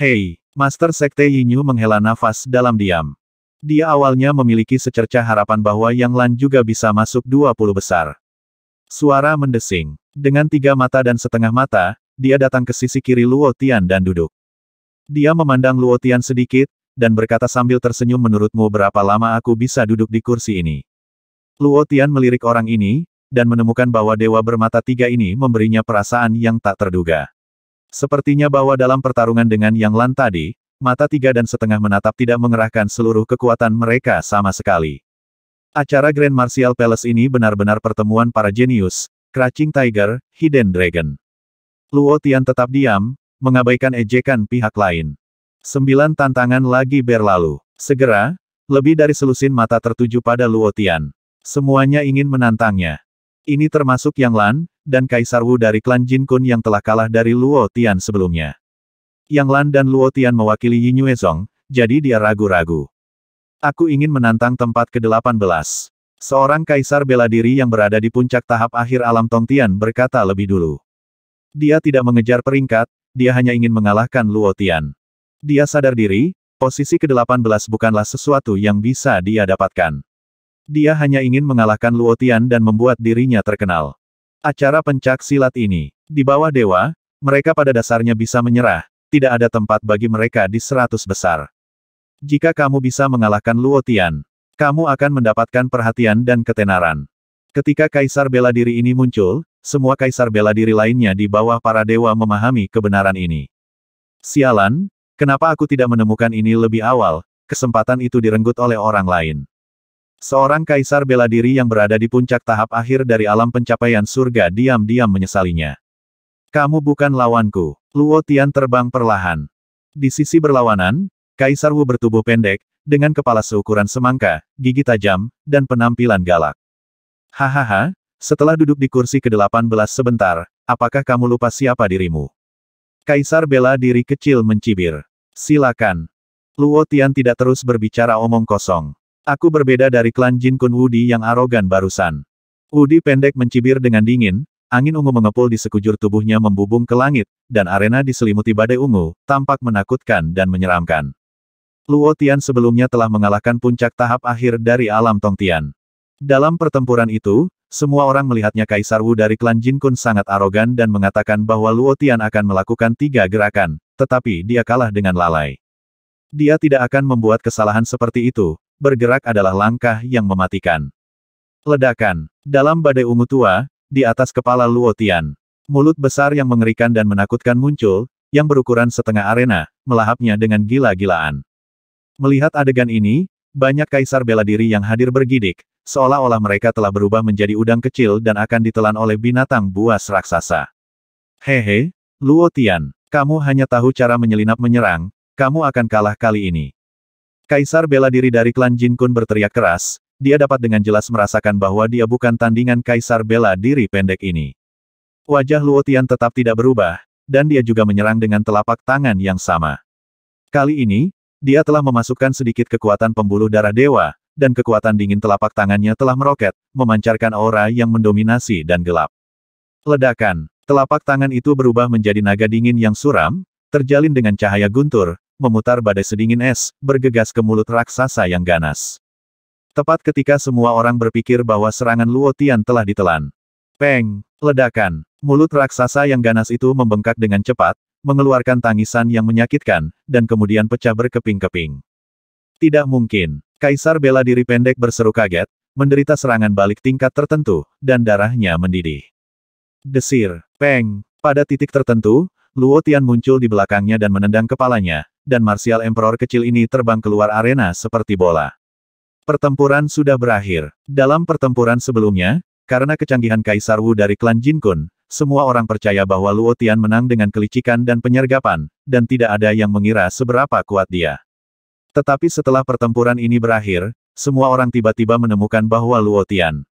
[SPEAKER 1] Hei, Master Sekte Yinyu menghela nafas dalam diam. Dia awalnya memiliki secerca harapan bahwa Yang Lan juga bisa masuk 20 besar. Suara mendesing. Dengan tiga mata dan setengah mata, dia datang ke sisi kiri Luo Tian dan duduk. Dia memandang Luo Tian sedikit, dan berkata sambil tersenyum menurutmu berapa lama aku bisa duduk di kursi ini. Luo Tian melirik orang ini, dan menemukan bahwa dewa bermata tiga ini memberinya perasaan yang tak terduga. Sepertinya bahwa dalam pertarungan dengan Yang Lan tadi, mata tiga dan setengah menatap tidak mengerahkan seluruh kekuatan mereka sama sekali. Acara Grand Martial Palace ini benar-benar pertemuan para jenius, Crashing Tiger, Hidden Dragon. Luo Tian tetap diam, mengabaikan ejekan pihak lain. Sembilan tantangan lagi berlalu. Segera, lebih dari selusin mata tertuju pada Luo Tian. Semuanya ingin menantangnya. Ini termasuk Yang Lan, dan Kaisar Wu dari klan Jin Kun yang telah kalah dari Luo Tian sebelumnya. Yang Lan dan Luo Tian mewakili Yin Yue Zong, jadi dia ragu-ragu. Aku ingin menantang tempat ke-18. Seorang kaisar bela diri yang berada di puncak tahap akhir alam Tong Tian berkata lebih dulu. Dia tidak mengejar peringkat, dia hanya ingin mengalahkan Luo Tian. Dia sadar diri, posisi ke-18 bukanlah sesuatu yang bisa dia dapatkan. Dia hanya ingin mengalahkan Luo Tian dan membuat dirinya terkenal. Acara pencak silat ini, di bawah dewa, mereka pada dasarnya bisa menyerah, tidak ada tempat bagi mereka di seratus besar. Jika kamu bisa mengalahkan Luo Tian, kamu akan mendapatkan perhatian dan ketenaran. Ketika Kaisar bela diri ini muncul, semua kaisar bela diri lainnya di bawah para dewa memahami kebenaran ini. Sialan, kenapa aku tidak menemukan ini lebih awal, kesempatan itu direnggut oleh orang lain. Seorang kaisar bela diri yang berada di puncak tahap akhir dari alam pencapaian surga diam-diam menyesalinya. Kamu bukan lawanku. Luo Tian terbang perlahan. Di sisi berlawanan, Kaisar Wu bertubuh pendek, dengan kepala seukuran semangka, gigi tajam, dan penampilan galak. Hahaha, setelah duduk di kursi ke-18 sebentar, apakah kamu lupa siapa dirimu? Kaisar bela diri kecil mencibir. Silakan. Luo Tian tidak terus berbicara omong kosong. Aku berbeda dari klan Jin Kun Wudi yang arogan barusan. Wudi pendek mencibir dengan dingin, angin ungu mengepul di sekujur tubuhnya membubung ke langit, dan arena diselimuti badai ungu, tampak menakutkan dan menyeramkan. Luo Tian sebelumnya telah mengalahkan puncak tahap akhir dari alam Tongtian. Dalam pertempuran itu, semua orang melihatnya Kaisar Wu dari klan Jin Kun sangat arogan dan mengatakan bahwa Luo Tian akan melakukan tiga gerakan, tetapi dia kalah dengan lalai. Dia tidak akan membuat kesalahan seperti itu, bergerak adalah langkah yang mematikan. Ledakan. Dalam badai ungu tua, di atas kepala Luo Tian. Mulut besar yang mengerikan dan menakutkan muncul, yang berukuran setengah arena, melahapnya dengan gila-gilaan. Melihat adegan ini, banyak kaisar bela diri yang hadir bergidik, seolah-olah mereka telah berubah menjadi udang kecil dan akan ditelan oleh binatang buas raksasa. Hehe, Luo Tian, kamu hanya tahu cara menyelinap menyerang, kamu akan kalah kali ini. Kaisar bela diri dari klan Jin Kun berteriak keras, dia dapat dengan jelas merasakan bahwa dia bukan tandingan kaisar bela diri pendek ini. Wajah Luo Tian tetap tidak berubah, dan dia juga menyerang dengan telapak tangan yang sama. Kali ini, dia telah memasukkan sedikit kekuatan pembuluh darah dewa, dan kekuatan dingin telapak tangannya telah meroket, memancarkan aura yang mendominasi dan gelap. Ledakan, telapak tangan itu berubah menjadi naga dingin yang suram, terjalin dengan cahaya guntur, memutar badai sedingin es, bergegas ke mulut raksasa yang ganas. Tepat ketika semua orang berpikir bahwa serangan Luotian telah ditelan. Peng, ledakan, mulut raksasa yang ganas itu membengkak dengan cepat, mengeluarkan tangisan yang menyakitkan, dan kemudian pecah berkeping-keping. Tidak mungkin. Kaisar bela diri pendek berseru kaget, menderita serangan balik tingkat tertentu, dan darahnya mendidih. Desir, peng, pada titik tertentu, Luo Tian muncul di belakangnya dan menendang kepalanya, dan Martial Emperor kecil ini terbang keluar arena seperti bola. Pertempuran sudah berakhir. Dalam pertempuran sebelumnya, karena kecanggihan Kaisar Wu dari klan Jin Kun, semua orang percaya bahwa Luo Tian menang dengan kelicikan dan penyergapan, dan tidak ada yang mengira seberapa kuat dia. Tetapi setelah pertempuran ini berakhir, semua orang tiba-tiba menemukan bahwa Luotian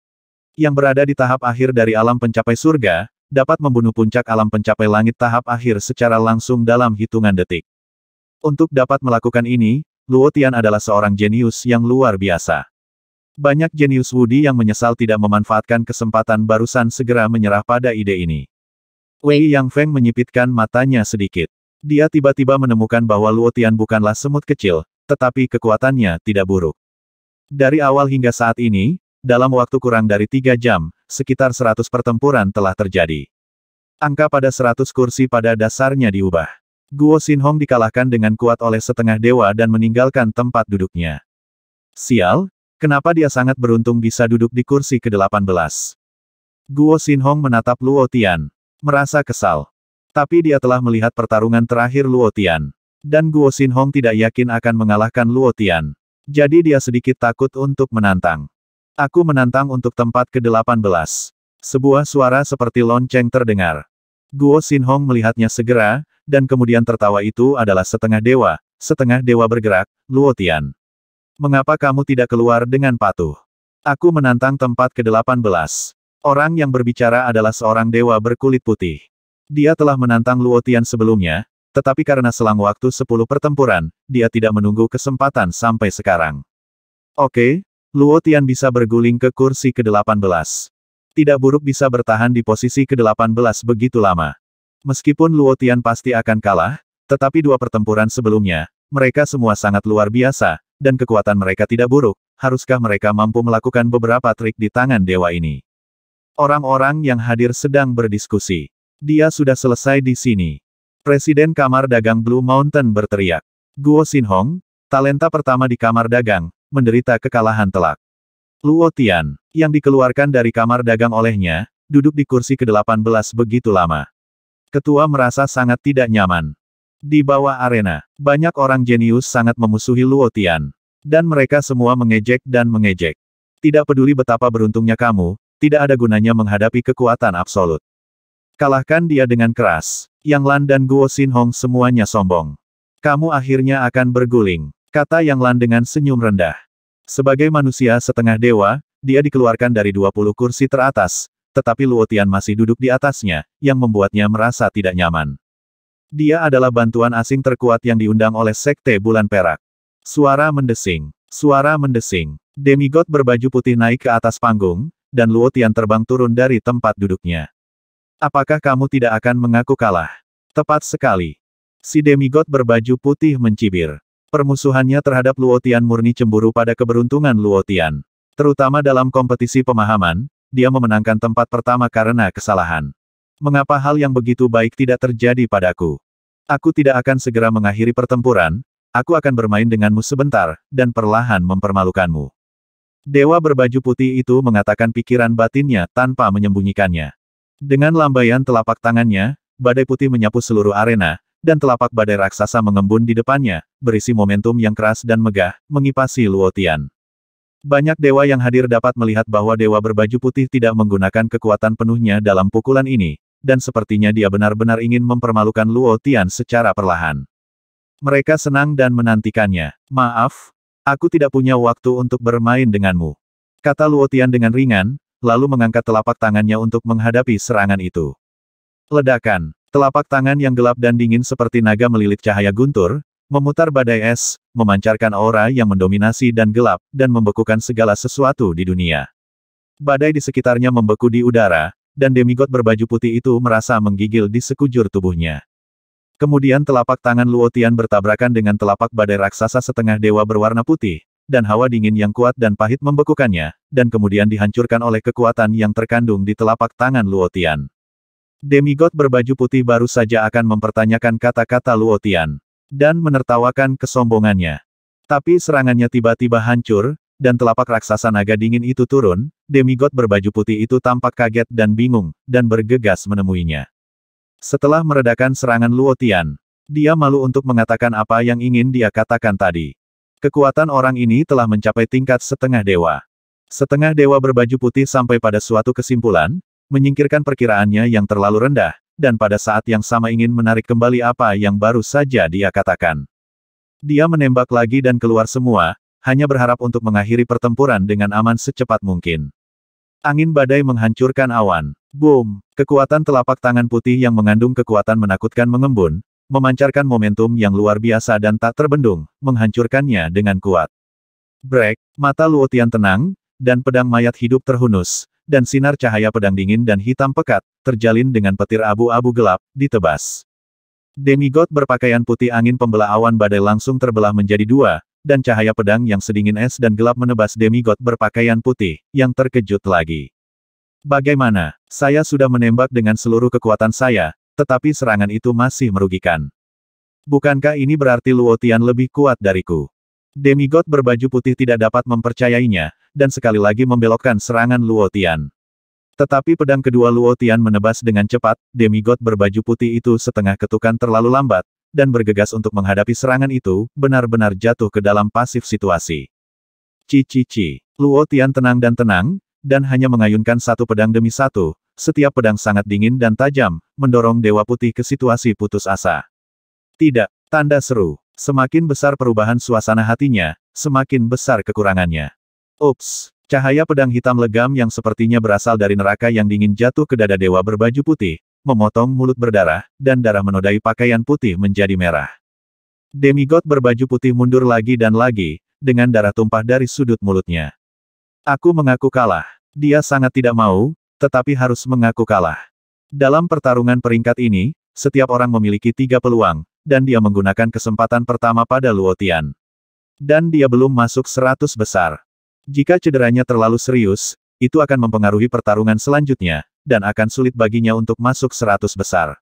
[SPEAKER 1] yang berada di tahap akhir dari alam pencapai surga, dapat membunuh puncak alam pencapai langit tahap akhir secara langsung dalam hitungan detik. Untuk dapat melakukan ini, Luotian adalah seorang jenius yang luar biasa. Banyak jenius Wudi yang menyesal tidak memanfaatkan kesempatan barusan segera menyerah pada ide ini. Wei Yang Feng menyipitkan matanya sedikit. Dia tiba-tiba menemukan bahwa Luotian bukanlah semut kecil, tetapi kekuatannya tidak buruk. Dari awal hingga saat ini, dalam waktu kurang dari tiga jam, sekitar seratus pertempuran telah terjadi. Angka pada seratus kursi pada dasarnya diubah. Guo Hong dikalahkan dengan kuat oleh setengah dewa dan meninggalkan tempat duduknya. Sial, kenapa dia sangat beruntung bisa duduk di kursi ke-18? Guo Hong menatap Luo Tian. Merasa kesal. Tapi dia telah melihat pertarungan terakhir Luo Tian. Dan Guo Hong tidak yakin akan mengalahkan Luo Tian. Jadi dia sedikit takut untuk menantang. Aku menantang untuk tempat ke-18. Sebuah suara seperti lonceng terdengar. Guo Hong melihatnya segera, dan kemudian tertawa itu adalah setengah dewa, setengah dewa bergerak, Luo Tian. Mengapa kamu tidak keluar dengan patuh? Aku menantang tempat ke-18. Orang yang berbicara adalah seorang dewa berkulit putih. Dia telah menantang Luo Tian sebelumnya, tetapi karena selang waktu 10 pertempuran, dia tidak menunggu kesempatan sampai sekarang. Oke, Luo Tian bisa berguling ke kursi ke-18. Tidak buruk bisa bertahan di posisi ke-18 begitu lama. Meskipun Luo Tian pasti akan kalah, tetapi dua pertempuran sebelumnya, mereka semua sangat luar biasa, dan kekuatan mereka tidak buruk, haruskah mereka mampu melakukan beberapa trik di tangan dewa ini? Orang-orang yang hadir sedang berdiskusi. Dia sudah selesai di sini. Presiden Kamar Dagang Blue Mountain berteriak. Guo Xinhong, talenta pertama di Kamar Dagang, menderita kekalahan telak. Luo Tian, yang dikeluarkan dari Kamar Dagang olehnya, duduk di kursi ke-18 begitu lama. Ketua merasa sangat tidak nyaman. Di bawah arena, banyak orang jenius sangat memusuhi Luo Tian. Dan mereka semua mengejek dan mengejek. Tidak peduli betapa beruntungnya kamu, tidak ada gunanya menghadapi kekuatan absolut. Kalahkan dia dengan keras, yang Lan dan Guo Hong semuanya sombong. Kamu akhirnya akan berguling, kata Yang Lan dengan senyum rendah. Sebagai manusia setengah dewa, dia dikeluarkan dari 20 kursi teratas, tetapi Luo Tian masih duduk di atasnya, yang membuatnya merasa tidak nyaman. Dia adalah bantuan asing terkuat yang diundang oleh Sekte Bulan Perak. Suara mendesing, suara mendesing. Demigod berbaju putih naik ke atas panggung, dan Luo Tian terbang turun dari tempat duduknya. Apakah kamu tidak akan mengaku kalah? Tepat sekali. Si demigod berbaju putih mencibir. Permusuhannya terhadap Luotian murni cemburu pada keberuntungan Luotian. Terutama dalam kompetisi pemahaman, dia memenangkan tempat pertama karena kesalahan. Mengapa hal yang begitu baik tidak terjadi padaku? Aku tidak akan segera mengakhiri pertempuran, aku akan bermain denganmu sebentar, dan perlahan mempermalukanmu. Dewa berbaju putih itu mengatakan pikiran batinnya tanpa menyembunyikannya. Dengan lambaian telapak tangannya, badai putih menyapu seluruh arena, dan telapak badai raksasa mengembun di depannya, berisi momentum yang keras dan megah, mengipasi Luotian. Banyak dewa yang hadir dapat melihat bahwa dewa berbaju putih tidak menggunakan kekuatan penuhnya dalam pukulan ini, dan sepertinya dia benar-benar ingin mempermalukan Luo Tian secara perlahan. Mereka senang dan menantikannya. Maaf, aku tidak punya waktu untuk bermain denganmu. Kata Luo Tian dengan ringan, lalu mengangkat telapak tangannya untuk menghadapi serangan itu. Ledakan, telapak tangan yang gelap dan dingin seperti naga melilit cahaya guntur, memutar badai es, memancarkan aura yang mendominasi dan gelap, dan membekukan segala sesuatu di dunia. Badai di sekitarnya membeku di udara, dan demigod berbaju putih itu merasa menggigil di sekujur tubuhnya. Kemudian telapak tangan Luotian bertabrakan dengan telapak badai raksasa setengah dewa berwarna putih, dan hawa dingin yang kuat dan pahit membekukannya, dan kemudian dihancurkan oleh kekuatan yang terkandung di telapak tangan Luotian. Demigod berbaju putih baru saja akan mempertanyakan kata-kata Luotian, dan menertawakan kesombongannya. Tapi serangannya tiba-tiba hancur, dan telapak raksasa naga dingin itu turun, demigod berbaju putih itu tampak kaget dan bingung, dan bergegas menemuinya. Setelah meredakan serangan Luotian, dia malu untuk mengatakan apa yang ingin dia katakan tadi. Kekuatan orang ini telah mencapai tingkat setengah dewa. Setengah dewa berbaju putih sampai pada suatu kesimpulan, menyingkirkan perkiraannya yang terlalu rendah, dan pada saat yang sama ingin menarik kembali apa yang baru saja dia katakan. Dia menembak lagi dan keluar semua, hanya berharap untuk mengakhiri pertempuran dengan aman secepat mungkin. Angin badai menghancurkan awan. Boom! Kekuatan telapak tangan putih yang mengandung kekuatan menakutkan mengembun, memancarkan momentum yang luar biasa dan tak terbendung, menghancurkannya dengan kuat. Break, mata Luotian tenang, dan pedang mayat hidup terhunus, dan sinar cahaya pedang dingin dan hitam pekat, terjalin dengan petir abu-abu gelap, ditebas. Demigod berpakaian putih angin pembelah awan badai langsung terbelah menjadi dua, dan cahaya pedang yang sedingin es dan gelap menebas demigod berpakaian putih, yang terkejut lagi. Bagaimana? Saya sudah menembak dengan seluruh kekuatan saya, tetapi serangan itu masih merugikan. Bukankah ini berarti Luotian lebih kuat dariku? Demigod berbaju putih tidak dapat mempercayainya, dan sekali lagi membelokkan serangan Luotian. Tetapi pedang kedua Luotian menebas dengan cepat, demigod berbaju putih itu setengah ketukan terlalu lambat, dan bergegas untuk menghadapi serangan itu, benar-benar jatuh ke dalam pasif situasi. Cici-ci, Luo tenang dan tenang, dan hanya mengayunkan satu pedang demi satu, setiap pedang sangat dingin dan tajam, mendorong Dewa Putih ke situasi putus asa. Tidak, tanda seru. Semakin besar perubahan suasana hatinya, semakin besar kekurangannya. Ups, cahaya pedang hitam legam yang sepertinya berasal dari neraka yang dingin jatuh ke dada dewa berbaju putih, memotong mulut berdarah, dan darah menodai pakaian putih menjadi merah. Demigod berbaju putih mundur lagi dan lagi, dengan darah tumpah dari sudut mulutnya. Aku mengaku kalah. Dia sangat tidak mau, tetapi harus mengaku kalah. Dalam pertarungan peringkat ini, setiap orang memiliki tiga peluang, dan dia menggunakan kesempatan pertama pada Luotian. Dan dia belum masuk seratus besar. Jika cederanya terlalu serius, itu akan mempengaruhi pertarungan selanjutnya, dan akan sulit baginya untuk masuk seratus besar.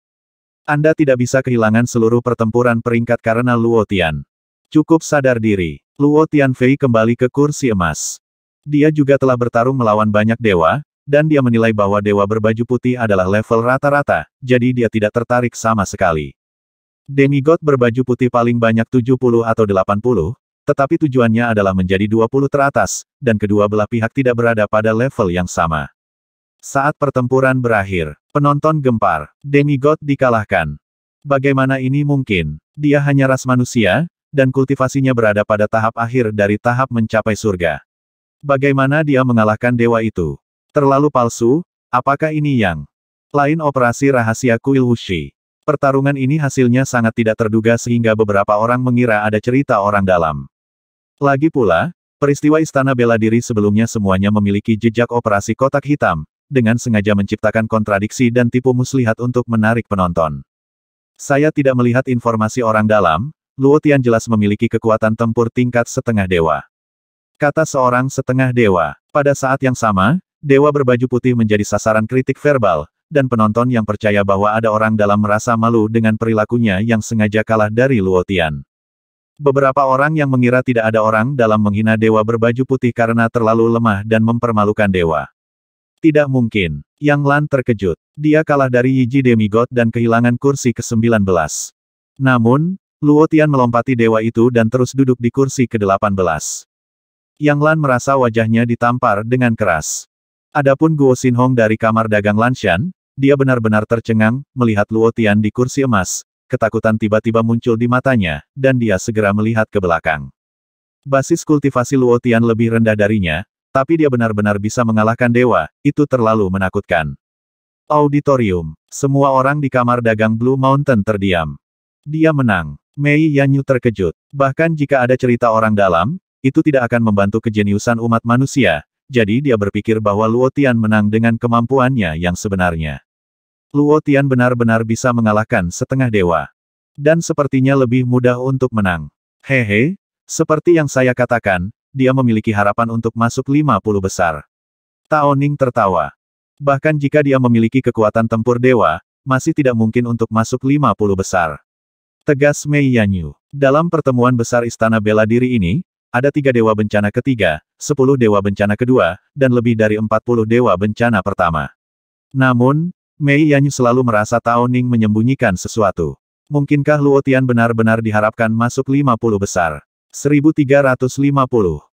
[SPEAKER 1] Anda tidak bisa kehilangan seluruh pertempuran peringkat karena Luotian. Cukup sadar diri, Luotian Fei kembali ke kursi emas. Dia juga telah bertarung melawan banyak dewa, dan dia menilai bahwa dewa berbaju putih adalah level rata-rata, jadi dia tidak tertarik sama sekali. Demigod berbaju putih paling banyak 70 atau 80, tetapi tujuannya adalah menjadi 20 teratas, dan kedua belah pihak tidak berada pada level yang sama. Saat pertempuran berakhir, penonton gempar, demigod dikalahkan. Bagaimana ini mungkin? Dia hanya ras manusia, dan kultivasinya berada pada tahap akhir dari tahap mencapai surga. Bagaimana dia mengalahkan dewa itu? Terlalu palsu, apakah ini yang lain operasi rahasia kuil Wuxi? Pertarungan ini hasilnya sangat tidak terduga sehingga beberapa orang mengira ada cerita orang dalam. Lagi pula, peristiwa Istana Bela Diri sebelumnya semuanya memiliki jejak operasi kotak hitam, dengan sengaja menciptakan kontradiksi dan tipu muslihat untuk menarik penonton. Saya tidak melihat informasi orang dalam, Luo Tian jelas memiliki kekuatan tempur tingkat setengah dewa. Kata seorang setengah dewa. Pada saat yang sama, dewa berbaju putih menjadi sasaran kritik verbal, dan penonton yang percaya bahwa ada orang dalam merasa malu dengan perilakunya yang sengaja kalah dari Luotian. Beberapa orang yang mengira tidak ada orang dalam menghina dewa berbaju putih karena terlalu lemah dan mempermalukan dewa. Tidak mungkin. Yang Lan terkejut. Dia kalah dari Yiji Demigod dan kehilangan kursi ke-19. Namun, Luotian melompati dewa itu dan terus duduk di kursi ke-18. Yang Lan merasa wajahnya ditampar dengan keras. Adapun Guo Hong dari kamar dagang Lanshan, dia benar-benar tercengang, melihat Luo Tian di kursi emas, ketakutan tiba-tiba muncul di matanya, dan dia segera melihat ke belakang. Basis kultivasi Luo Tian lebih rendah darinya, tapi dia benar-benar bisa mengalahkan dewa, itu terlalu menakutkan. Auditorium. Semua orang di kamar dagang Blue Mountain terdiam. Dia menang. Mei Yanyu terkejut. Bahkan jika ada cerita orang dalam, itu tidak akan membantu kejeniusan umat manusia, jadi dia berpikir bahwa Luo Tian menang dengan kemampuannya yang sebenarnya. Luo Tian benar-benar bisa mengalahkan setengah dewa. Dan sepertinya lebih mudah untuk menang. Hehe, seperti yang saya katakan, dia memiliki harapan untuk masuk 50 besar. Tao Ning tertawa. Bahkan jika dia memiliki kekuatan tempur dewa, masih tidak mungkin untuk masuk 50 besar. Tegas Mei Yanyu. Dalam pertemuan besar Istana Bela Diri ini, ada tiga dewa bencana ketiga, sepuluh dewa bencana kedua, dan lebih dari empat puluh dewa bencana pertama. Namun, Mei Yanyu selalu merasa Tao Ning menyembunyikan sesuatu. Mungkinkah Luotian benar-benar diharapkan masuk lima puluh besar? 1350